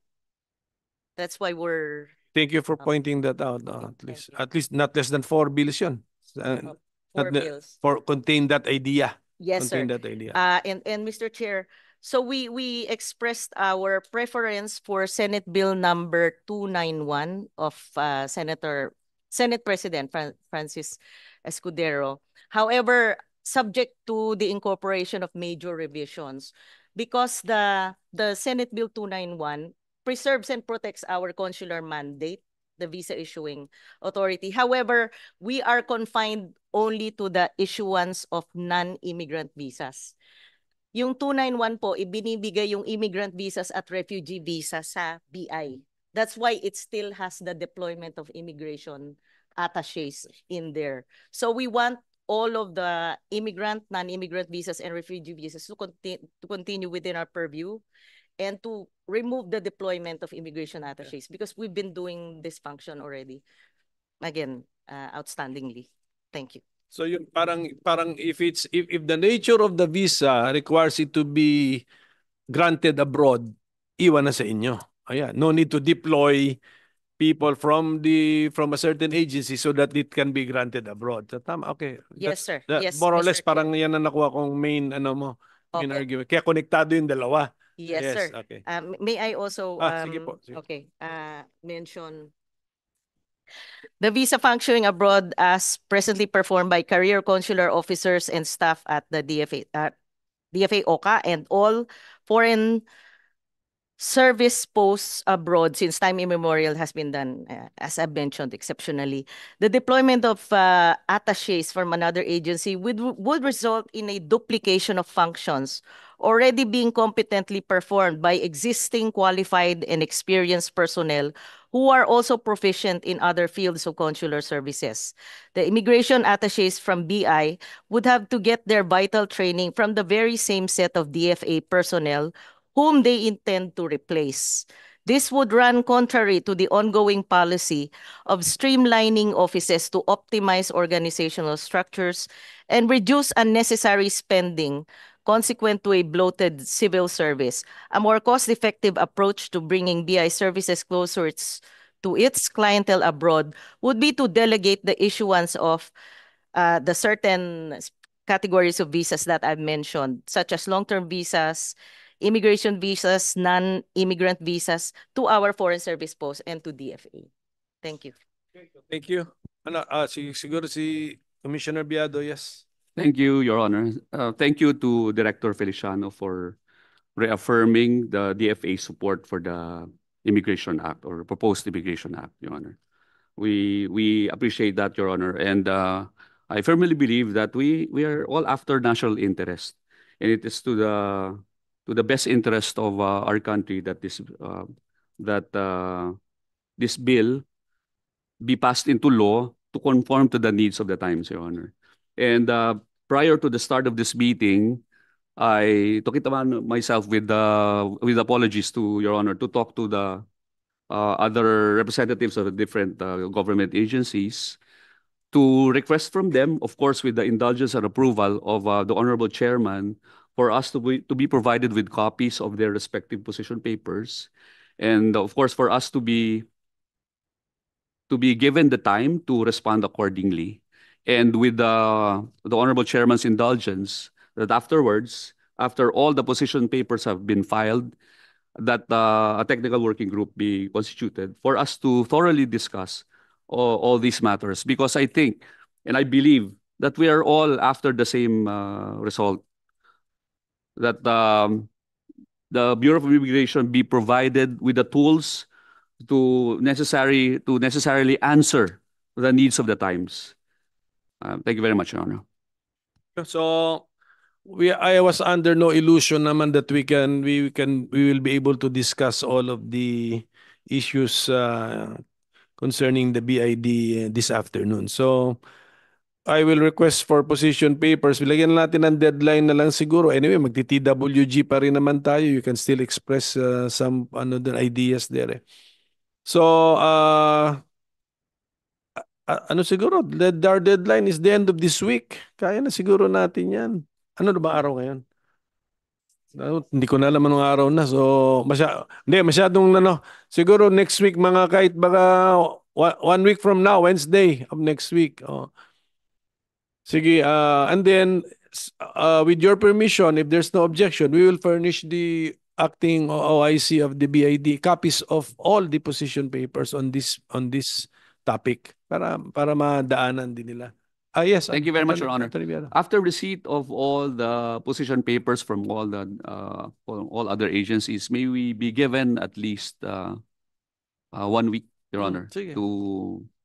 That's why we're... Thank you for okay. Um, pointing that out. Uh, at least at least not less than 4 bills yun. Uh, four not, bills. For contain that idea. Yes, contain sir. that idea. Uh, and, and Mr. Chair, so we we expressed our preference for Senate Bill number 291 of uh, Senator Senate President Francis Escudero. However, subject to the incorporation of major revisions because the the Senate Bill 291 preserves and protects our consular mandate, the visa issuing authority. However, we are confined only to the issuance of non-immigrant visas. Yung 291 po, ibinibigay yung immigrant visas at refugee visa sa BI. That's why it still has the deployment of immigration attaches in there. So we want all of the immigrant, non-immigrant visas, and refugee visas to, conti to continue within our purview and to remove the deployment of immigration attaches yeah. because we've been doing this function already. Again, uh, outstandingly. Thank you. So yung parang parang if it's if, if the nature of the visa requires it to be granted abroad, iwan na sa inyo. Ayan, no need to deploy people from the from a certain agency so that it can be granted abroad. So, tama, okay. Yes, sir. That, yes, more or less, sir. parang yan na nakuha kong main, ano mo, okay. main argument. Kaya konektado yung dalawa. Yes, yes sir. Okay. Um, may I also, um, ah, sige um, po, sige. okay, uh, mention The visa functioning abroad as presently performed by career consular officers and staff at the DFA, uh, DFA OCA and all foreign service posts abroad since time immemorial has been done, uh, as I've mentioned exceptionally. The deployment of uh, attaches from another agency would, would result in a duplication of functions already being competently performed by existing qualified and experienced personnel who are also proficient in other fields of consular services. The immigration attaches from BI would have to get their vital training from the very same set of DFA personnel whom they intend to replace. This would run contrary to the ongoing policy of streamlining offices to optimize organizational structures and reduce unnecessary spending consequent to a bloated civil service. A more cost-effective approach to bringing BI services closer to its clientele abroad would be to delegate the issuance of uh, the certain categories of visas that I've mentioned, such as long-term visas, immigration visas, non-immigrant visas to our foreign service post and to DFA. Thank you. Thank you. Ano, uh, si, siguro si Commissioner Biado, yes. Thank you, Your Honor. Uh, thank you to Director Feliciano for reaffirming the DFA support for the Immigration Act or proposed Immigration Act, Your Honor. We we appreciate that, Your Honor, and uh, I firmly believe that we we are all after national interest, and it is to the to the best interest of uh, our country that this uh, that uh, this bill be passed into law to conform to the needs of the times, Your Honor. And uh, prior to the start of this meeting, I took it upon myself with with apologies to Your Honor to talk to the uh, other representatives of the different uh, government agencies to request from them, of course, with the indulgence and approval of the Honorable Chairman for us to be, to be provided with copies of their respective position papers. And of course, for us to be to be given the time to respond accordingly. And with the the Honorable Chairman's indulgence, that afterwards, after all the position papers have been filed, that uh, a technical working group be constituted for us to thoroughly discuss all, all, these matters. Because I think, and I believe, that we are all after the same uh, result that um, the Bureau of Immigration be provided with the tools to necessary to necessarily answer the needs of the times. Uh, thank you very much, Your Honor. So we I was under no illusion naman that we can we can we will be able to discuss all of the issues uh, concerning the BID uh, this afternoon. So I will request for position papers. Bilagyan natin ang deadline na lang siguro. Anyway, magti-TWG pa rin naman tayo. You can still express uh, some ano, ideas there. Eh. So, uh, ano siguro, The, our deadline is the end of this week. Kaya na siguro natin yan. Ano na ba araw ngayon? Ano, hindi ko na alam anong araw na. So, masya, hindi, masyadong ano. Siguro next week mga kahit baka one week from now, Wednesday of next week. Oh. Sige, uh, and then uh, with your permission, if there's no objection, we will furnish the acting OIC of the BID copies of all deposition papers on this on this topic para para madaanan din nila. Ah yes. Thank you very much, Your Honor. After receipt of all the position papers from all the uh, all other agencies, may we be given at least uh, uh, one week, Your hmm, Honor, Sige. to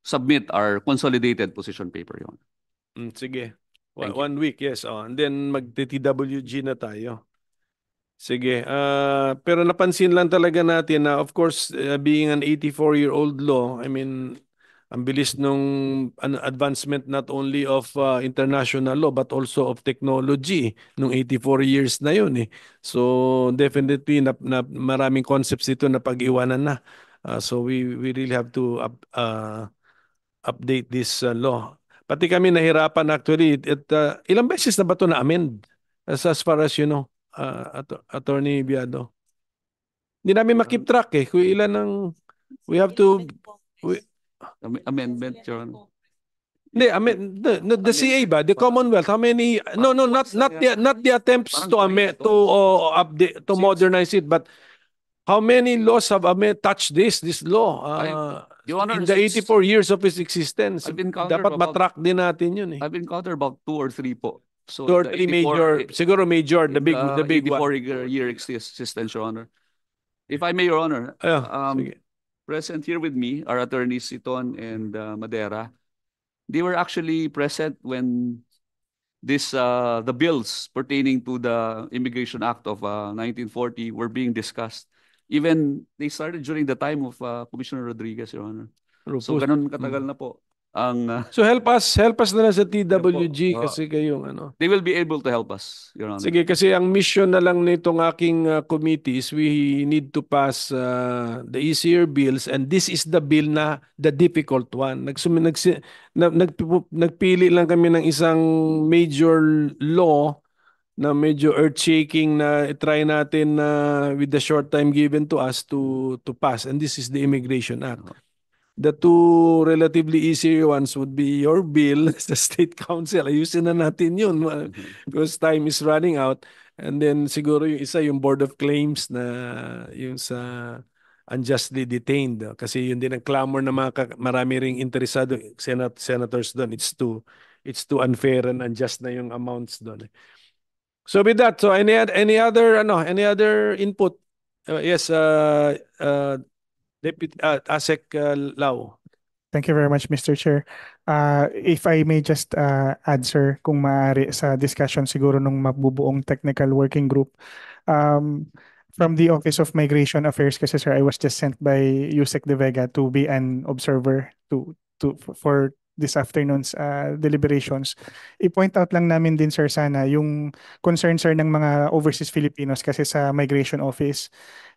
submit our consolidated position paper, Your Honor. Mm, sige. One, one week, yes. Oh. And then mag-TWG na tayo. Sige. Uh, pero napansin lang talaga natin na of course uh, being an 84-year-old law, I mean, ang bilis nung advancement not only of uh, international law but also of technology nung 84 years na yun eh. So definitely na, na maraming concepts dito na pag-iwanan na. Uh, so we we really have to up, uh, update this uh, law Pati kami nahirapan actually. It, it, uh, ilang beses na ba to na-amend? As, as far as you know, uh, at, Attorney Biado. Hindi namin makip um, track eh. Kung ilan ng We have to... We, amendment, John. Hindi, I mean, the, the, the CA ba? The Commonwealth, how many? No, no, not not the not the attempts to amend to uh, update to modernize it, but How many laws have Ame touched this, this law? Uh, ah, I, Your Honor, in the 84 years of its existence, I've encountered dapat about, matrack din natin yun eh. I've encountered about two or three po. So two or three major, it, eh, siguro major, the big, uh, the big 84 one. 84 year existence, Your Honor. If I may, Your Honor, yeah, um, sige. present here with me are attorneys Siton and uh, Madera. They were actually present when this uh, the bills pertaining to the Immigration Act of uh, 1940 were being discussed. Even they started during the time of uh, Commissioner Rodriguez, Your Honor. Rupos. So ganun katagal mm. na po ang uh, So help us, help us na lang sa TWG po, uh, kasi kayong ano. They will be able to help us, Your Honor. Sige, kasi ang mission na lang nitong aking uh, committee is we need to pass uh, the easier bills and this is the bill na the difficult one. Nagsumi, nags, nag, nagpili lang kami ng isang major law na medyo earth-shaking na try natin na uh, with the short time given to us to to pass and this is the Immigration Act. Oh. The two relatively easier ones would be your bill as the state council. Ayusin na natin yun mm-hmm. because time is running out. And then siguro yung isa yung Board of Claims na yung sa unjustly detained kasi yun din ang clamor na mga marami ring interesado senat senators doon it's too it's too unfair and unjust na yung amounts doon. So with that, so any any other ano, any other input? Uh, yes, uh, uh, Deputy uh, Asek uh, Lau. Thank you very much, Mr. Chair. Uh, if I may just uh, answer kung maaari sa discussion siguro nung mabubuong technical working group. Um, from the Office of Migration Affairs kasi sir, I was just sent by USEC De Vega to be an observer to to for this afternoon's uh, deliberations. I-point out lang namin din sir sana yung concern sir ng mga overseas Filipinos kasi sa Migration Office.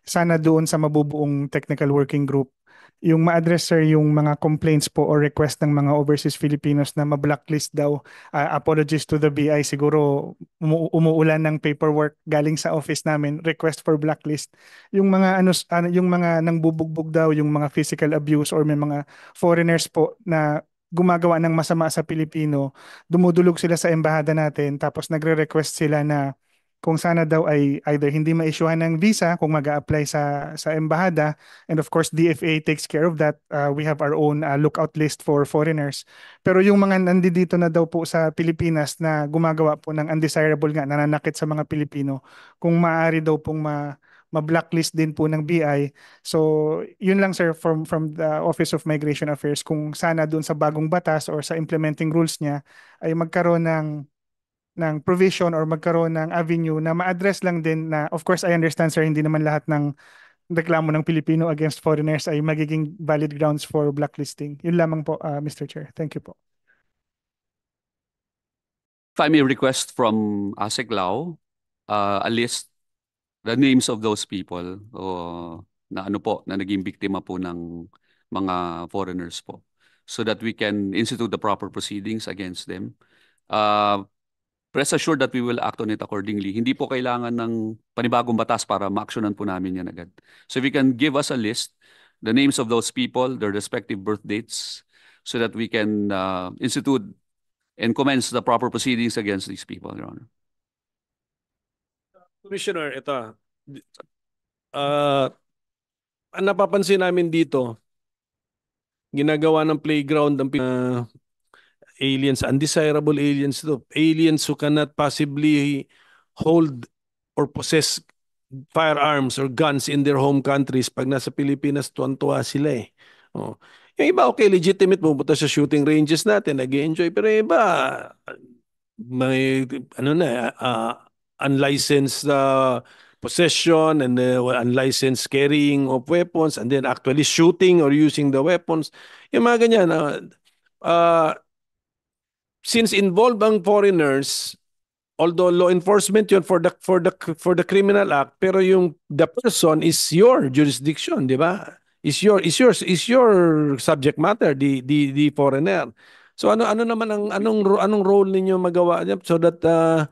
Sana doon sa mabubuong technical working group yung ma-address sir yung mga complaints po or request ng mga overseas Filipinos na ma-blacklist daw. Uh, apologies to the BI siguro umu- umuulan ng paperwork galing sa office namin request for blacklist. Yung mga ano, ano yung mga nang bubugbog daw yung mga physical abuse or may mga foreigners po na gumagawa ng masama sa Pilipino, dumudulog sila sa embahada natin tapos nagre-request sila na kung sana daw ay either hindi ma-issuehan ng visa kung mag apply sa sa embahada and of course DFA takes care of that uh, we have our own uh, lookout list for foreigners pero yung mga nandito na daw po sa Pilipinas na gumagawa po ng undesirable nga nananakit sa mga Pilipino kung maaari daw pong ma ma-blacklist din po ng BI. So, yun lang sir from from the Office of Migration Affairs kung sana doon sa bagong batas or sa implementing rules niya ay magkaroon ng ng provision or magkaroon ng avenue na ma-address lang din na of course I understand sir hindi naman lahat ng reklamo ng Pilipino against foreigners ay magiging valid grounds for blacklisting. Yun lamang po uh, ah, Mr. Chair. Thank you po. If I may request from ASEC Lao, uh, ah, a list the names of those people o na ano po, na naging biktima po ng mga foreigners po so that we can institute the proper proceedings against them. Uh, rest assured that we will act on it accordingly. Hindi po kailangan ng panibagong batas para ma po namin yan agad. So if you can give us a list, the names of those people, their respective birth dates, so that we can uh, institute and commence the proper proceedings against these people, Your Honor. Commissioner, ito. Uh, ang napapansin namin dito, ginagawa ng playground ang uh, aliens, undesirable aliens to, aliens who cannot possibly hold or possess firearms or guns in their home countries pag nasa Pilipinas tuwan-tuwa sila eh. Oh. Yung iba okay, legitimate pumunta sa shooting ranges natin, nag-enjoy pero iba may ano na uh, unlicensed uh, possession and uh, unlicensed carrying of weapons and then actually shooting or using the weapons. Yung mga ganyan. Uh, uh, since involved ang foreigners, although law enforcement yun for the for the for the criminal act pero yung the person is your jurisdiction di ba is your is yours is your subject matter the the the foreigner so ano ano naman ang anong anong role ninyo magawa so that uh,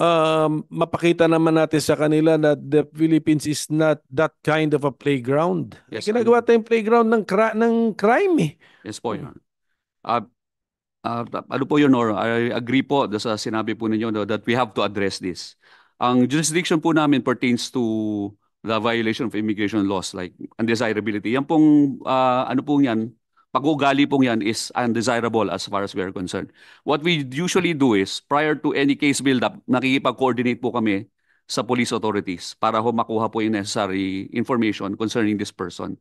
um, mapakita naman natin sa kanila na the Philippines is not that kind of a playground. Yes, Ginagawa tayong playground ng, cra- ng crime eh. Yes po, Your Honor. Uh, uh, ano po, Your Honor, I agree po sa sinabi po ninyo that we have to address this. Ang jurisdiction po namin pertains to the violation of immigration laws like undesirability. Yan pong, uh, ano po yan, pag-ugali pong yan is undesirable as far as we are concerned. What we usually do is, prior to any case build-up, nakikipag-coordinate po kami sa police authorities para ho makuha po yung necessary information concerning this person.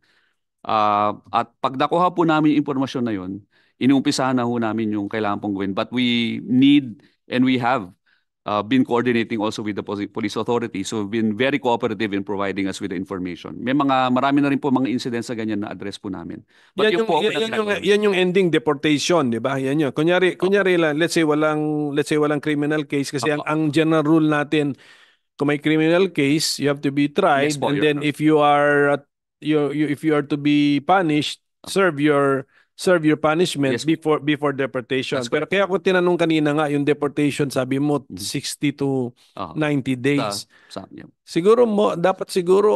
Uh, at pag nakuha po namin yung informasyon na yun, inuumpisahan na ho namin yung kailangan pong gawin. But we need and we have uh, been coordinating also with the police authority. So we've been very cooperative in providing us with the information. May mga marami na rin po mga incidents na ganyan na address po namin. But yan yung, yung, yan, yung, yan yung ending deportation, di ba? Yan yun. Kunyari, oh. kunyari lang, let's say walang let's say walang criminal case kasi oh. ang, ang general rule natin kung may criminal case, you have to be tried yes, and then if you are you, you if you are to be punished, oh. serve your serve your punishment yes. before before deportation. That's Pero kaya ko tinanong kanina nga yung deportation sabi mo 60 mm. to uh-huh. Ah. 90 days. Uh, sa, Siguro mo dapat siguro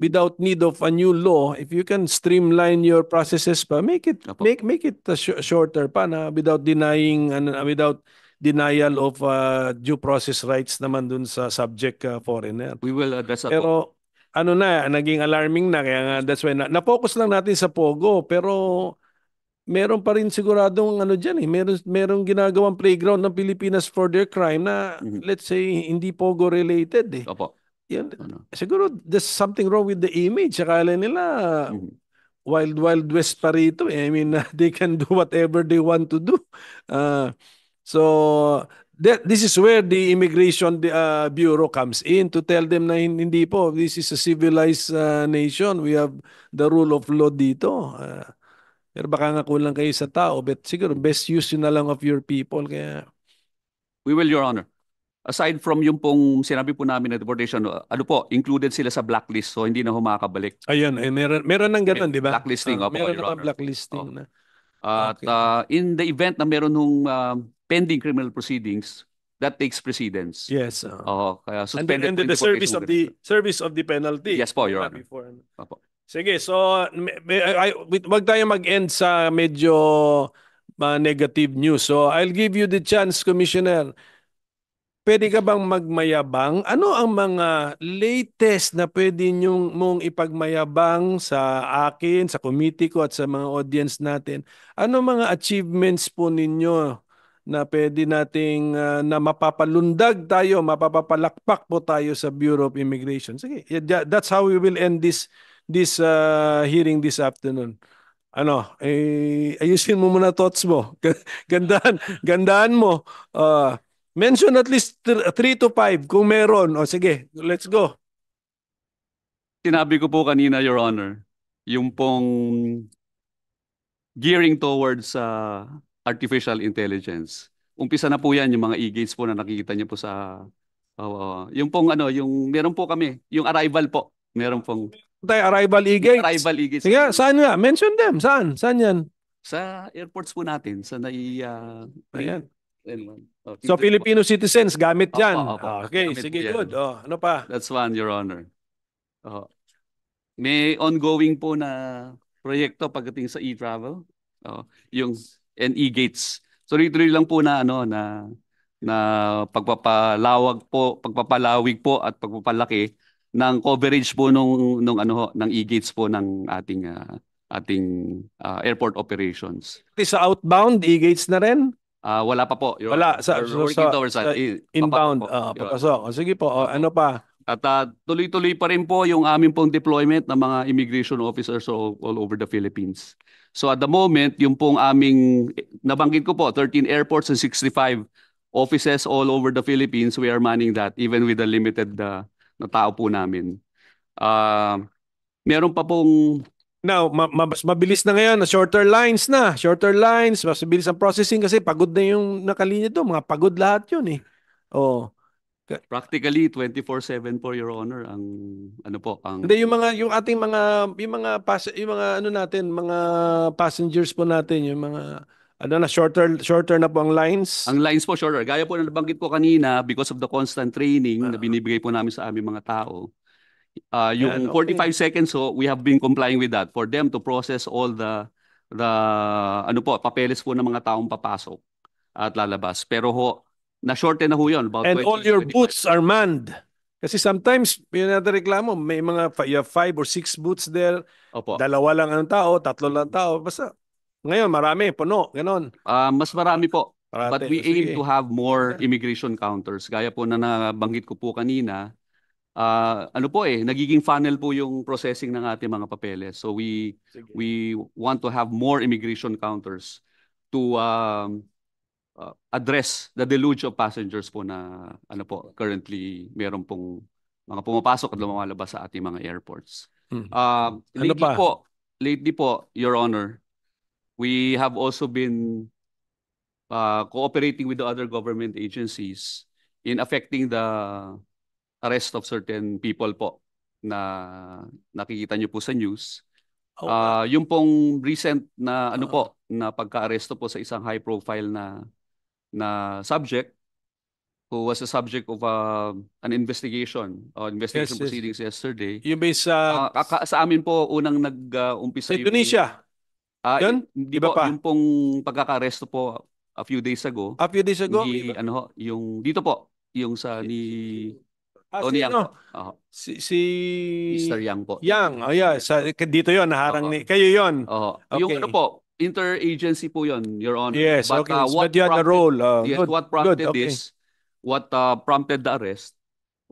without need of a new law if you can streamline your processes pa make it Apo. make make it uh, sh- shorter pa na without denying and uh, without denial of uh, due process rights naman dun sa subject uh, foreigner. We will address uh, that. Pero ano na, naging alarming na kaya nga that's why na, na-focus lang natin sa Pogo pero meron pa rin siguradong ano diyan eh, meron merong ginagawang playground ng Pilipinas for their crime na mm-hmm. let's say hindi pogo related eh. Opo. Yan, ano? siguro there's something wrong with the image. Akala nila mm-hmm. wild wild west pa rito. Eh. I mean, uh, they can do whatever they want to do. Uh, so that this is where the immigration uh, bureau comes in to tell them na hindi po this is a civilized uh, nation. We have the rule of law dito. Uh, pero baka nga kulang kayo sa tao, but siguro best use yun na lang of your people. Kaya... We will, Your Honor. Aside from yung pong sinabi po namin na deportation, ano po, included sila sa blacklist so hindi na humakabalik. Ayan, eh, meron, meron ng ganun, di ba? Blacklisting. Uh, opo, meron na blacklisting. Oh. Na. At okay. uh, in the event na meron nung uh, ah, pending criminal proceedings, that takes precedence. Yes. Uh, oh, kaya suspended and, and the service of the service of the penalty. Yes po, Your Honor. Before. Opo. Sige, so wag tayo mag-end sa medyo uh, negative news. So I'll give you the chance, Commissioner. Pwede ka bang magmayabang? Ano ang mga latest na pwede niyong mong ipagmayabang sa akin, sa committee ko at sa mga audience natin? Ano mga achievements po ninyo na pwede nating uh, na mapapalundag tayo, mapapapalakpak po tayo sa Bureau of Immigration? Sige, that's how we will end this this uh, hearing this afternoon. Ano, eh, ayusin mo muna thoughts mo. gandaan, gandaan mo. Uh, mention at least 3 to 5 kung meron. O sige, let's go. Sinabi ko po kanina, Your Honor, yung pong gearing towards uh, artificial intelligence. Umpisa na po yan yung mga e-gates po na nakikita niyo po sa uh, uh, yung pong ano, yung meron po kami, yung arrival po. Meron pong tayo, Arrival E-Gates. Arrival E-Gates. Sige, saan nga? Mention them. Saan? Saan yan? Sa airports po natin. Sa nai... Uh, Ayan. Oh, so, Filipino citizens, gamit yan. Opo, opo. Ah, okay, gamit sige, yan. good. Oh, ano pa? That's one, Your Honor. Oh. May ongoing po na proyekto pagdating sa e-travel. Oh, yung e Gates. So, tuloy lang po na ano na na pagpapalawag po, pagpapalawig po at pagpapalaki ng coverage po nung nung ano ng e-gates po ng ating uh, ating uh, airport operations. Sa outbound e-gates na rin? Uh, wala pa po. Your, wala sa, so, working sa, towards uh, inbound uh, papasok. sige po, oh, ano pa? At uh, tuloy-tuloy pa rin po yung aming pong deployment ng mga immigration officers all, all over the Philippines. So at the moment, yung pong aming, nabanggit ko po, 13 airports and 65 offices all over the Philippines, we are manning that even with the limited uh, na tao po namin. Uh, meron pa pong Now, ma- mas mabilis na ngayon, shorter lines na, shorter lines, mas mabilis ang processing kasi pagod na yung nakalinya to, mga pagod lahat yun eh. Oh. Practically 24/7 for your honor ang ano po ang Hindi yung mga yung ating mga yung mga pas, yung mga ano natin, mga passengers po natin, yung mga ano na, shorter, shorter na po ang lines? Ang lines po, shorter. Gaya po na nabanggit ko kanina, because of the constant training uh na ah. binibigay po namin sa aming mga tao, uh, yung Ayan, okay. 45 seconds, so we have been complying with that for them to process all the, the ano po, papeles po ng mga taong papasok at lalabas. Pero ho, na-shorten na ho yun. About And 20, all your 25. boots are manned. Kasi sometimes, yun na reklamo, may mga you have five or six boots there, Opo. dalawa lang ang tao, tatlo lang tao, basta ngayon, marami, puno, ganun. Uh, ah, mas marami po. Parate. But we aim to have more immigration counters. Gaya po na nabanggit ko po kanina, uh, ano po eh, nagiging funnel po yung processing ng ating mga papeles. So we Sige. we want to have more immigration counters to um, uh, address the deluge of passengers po na ano po currently meron pong mga pumapasok at lumalabas sa ating mga airports. Hmm. Uh, ano lately pa? po, lately po, Your Honor, We have also been uh, cooperating with the other government agencies in affecting the arrest of certain people po na nakikita niyo po sa news. Okay. Uh, ah, yung pong recent na ano uh po uh-huh. na pagka-aresto po sa isang high profile na na subject who was the subject of uh, an investigation or uh, investigation yes, proceedings yes. yesterday. Yung base sa uh, uh, sa amin po unang nag-umpisa uh, Indonesia. Yung, Ah, Yun? di ba po, pa? yung pong pagkakaresto po a few days ago. A few days ago? Ni, ano ho, yung dito po, yung sa ni Ah, Tony si, Yang. ano? Oh, Si, si... Mr. Yang po. Yang. Oh, yeah. Sa, dito yon naharang Oo. ni... Kayo yon Oh, Yung ano po, interagency po yon Your Honor. Yes, okay. uh, what but you had a role. Oh, yes, good, what prompted good, okay. this, what uh, prompted the arrest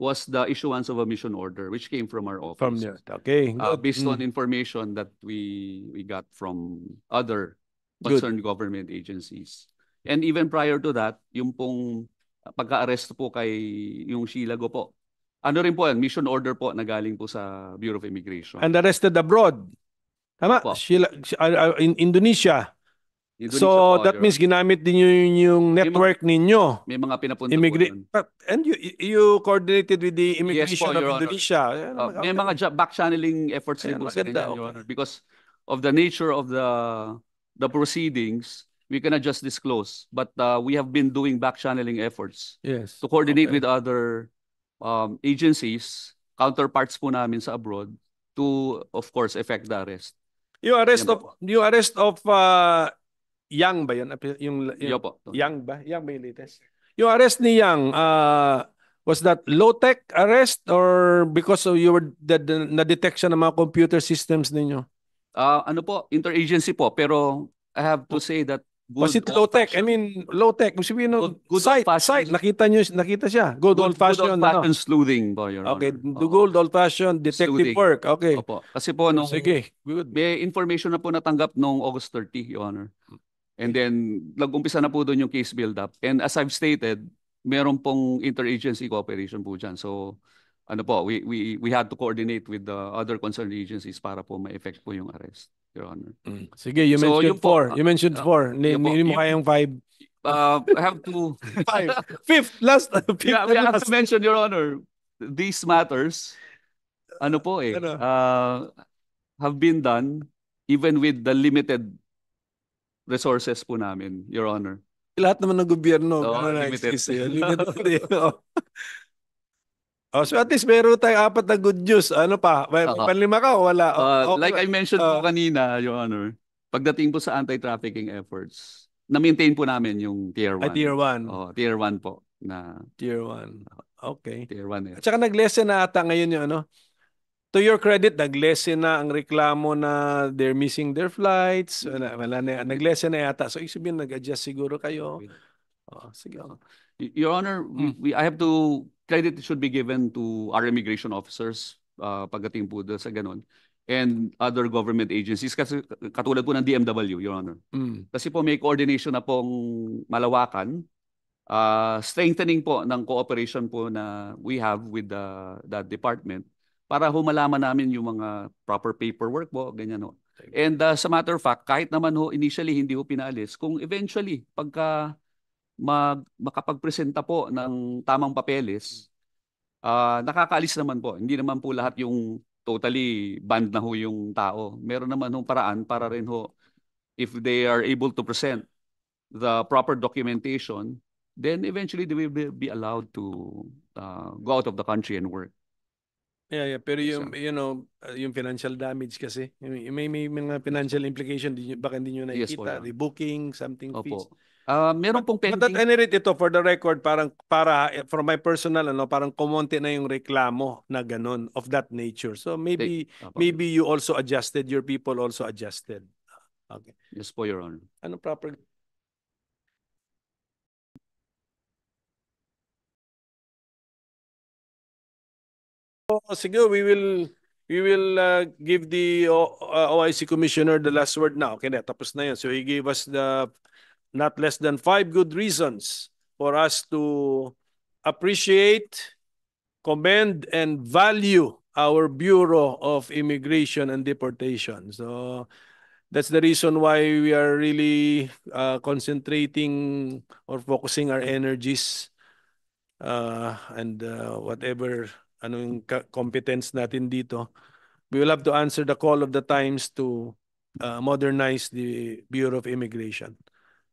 was the issuance of a mission order, which came from our office. From there, okay. Uh, based mm. on information that we we got from other concerned Good. government agencies. And even prior to that, yung pong pagka-arresto po kay yung Sheila go po. Ano rin po yan, mission order po na galing po sa Bureau of Immigration. And arrested abroad. Tama? Po. Shila, uh, uh, in Indonesia. So that means ginamit din yun yung network may ninyo. May mga pinapunta Immigra- po But, And you, you coordinated with the immigration yes, po, of Your Indonesia. Uh, May mga back channeling efforts din po sa ganyan, Your Honor. Because of the nature of the the proceedings, we cannot just disclose. But uh, we have been doing back channeling efforts yes. to coordinate okay. with other um, agencies, counterparts po namin sa abroad to, of course, affect the arrest. Yung arrest Yan of, po. yung arrest of uh, Yang ba yun? Yung, yung, Yopo. Yang ba? Yang ba yung latest? Yung arrest ni Yang, uh, was that low-tech arrest or because of you were the, the, na-detection ng mga computer systems ninyo? Uh, ano po, interagency po. Pero I have to say that good Was it low tech? I mean, low tech. Ibig sabihin, no, good, good sight, sight. Nakita niyo, nakita siya. Good, good old fashioned. Good old fashioned sleuthing po, Your Okay, the good old fashioned detective sleuthing. work. Okay. Opo. Kasi po, nung, Sige, good. may information na po natanggap noong August 30, Your Honor. And then, nag-umpisa na po doon yung case build-up. And as I've stated, meron pong interagency cooperation po dyan. So, ano po, we, we, we had to coordinate with the other concerned agencies para po ma-effect po yung arrest, Your Honor. Mm. Sige, you so, mentioned four. Ah, ah, po, you mentioned uh, four. Hindi mo kayang five. Uh, I have to... five. Fifth, last. Fifth yeah, I have to mention, Your Honor, these matters, ano po eh, ano? Uh, have been done even with the limited resources po namin, Your Honor. Eh, lahat naman ng gobyerno, oh, ano limited. Limited oh. oh, so at least meron tayong apat na good news. Ano pa? May, okay. panlima ka o wala? uh, okay. Like I mentioned uh, po oh. kanina, Your Honor, pagdating po sa anti-trafficking efforts, na-maintain po namin yung tier 1. Ay, tier 1. Oh, tier 1 po. Na, tier 1. Okay. Tier 1. Eh. At saka nag-lesson na ata ngayon yung ano, to your credit, nag-lessen na ang reklamo na they're missing their flights. Mm. Wala, wala na, nag-lessen na yata. So, ibig sabihin, nag-adjust siguro kayo. Oh, sige. Your Honor, mm. we, I have to, credit should be given to our immigration officers uh, pagdating po sa ganun and other government agencies kasi katulad po ng DMW, Your Honor. Mm. Kasi po may coordination na pong malawakan uh, strengthening po ng cooperation po na we have with the, the department para ho malaman namin yung mga proper paperwork po, ganyan ho. And uh, sa matter of fact, kahit naman ho initially hindi ho pinalis, kung eventually pagka mag, makapagpresenta po ng tamang papeles, uh, nakakaalis naman po. Hindi naman po lahat yung totally banned na ho yung tao. Meron naman hong paraan para rin ho if they are able to present the proper documentation, then eventually they will be allowed to uh, go out of the country and work. Yeah, yeah. Pero yung, so, you know, ah, yung financial damage kasi, may, may mga financial implication, di, baka hindi nyo nakikita, yes, po, yeah. rebooking, something Opo. fees. Uh, meron pong pending. But at any rate, ito, for the record, parang, para, eh, from my personal, ano, parang kumonti na yung reklamo na ganun, of that nature. So maybe, ah, Opo. maybe you also adjusted, your people also adjusted. Okay. Yes po, Your Honor. Ano property? Oh, Siguro, we will we will uh, give the o uh, OIC commissioner the last word now. Okay, na, tapos na yun. So he gave us the not less than five good reasons for us to appreciate, commend, and value our Bureau of Immigration and Deportation. So that's the reason why we are really uh, concentrating or focusing our energies uh, and uh, whatever ano yung competence natin dito. We will have to answer the call of the times to uh, modernize the Bureau of Immigration.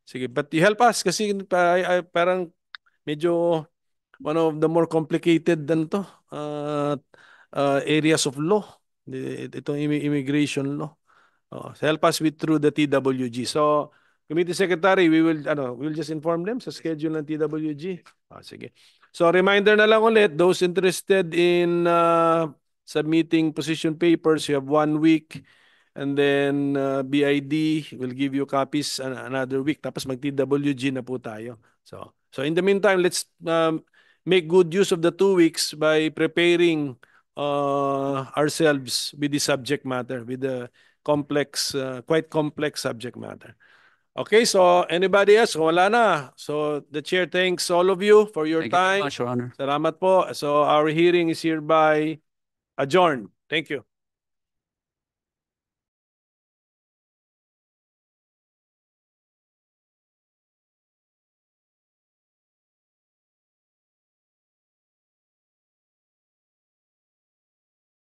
Sige, but you help us kasi uh, parang medyo one of the more complicated than to uh, uh, areas of law. Itong immigration law. Oh, so help us with through the TWG. So, Committee Secretary, we will ano, we will just inform them sa schedule ng TWG. Ah, sige. So reminder na lang ulit, those interested in uh, submitting position papers, you have one week and then uh, BID will give you copies another week. Tapos mag-TWG na po tayo. So, so in the meantime, let's um, make good use of the two weeks by preparing uh, ourselves with the subject matter, with the complex, uh, quite complex subject matter. Okay, so anybody else? Wala na. So the chair thanks all of you for your Thank time. You much, Your Honor. Salamat po. So our hearing is hereby adjourned. Thank you.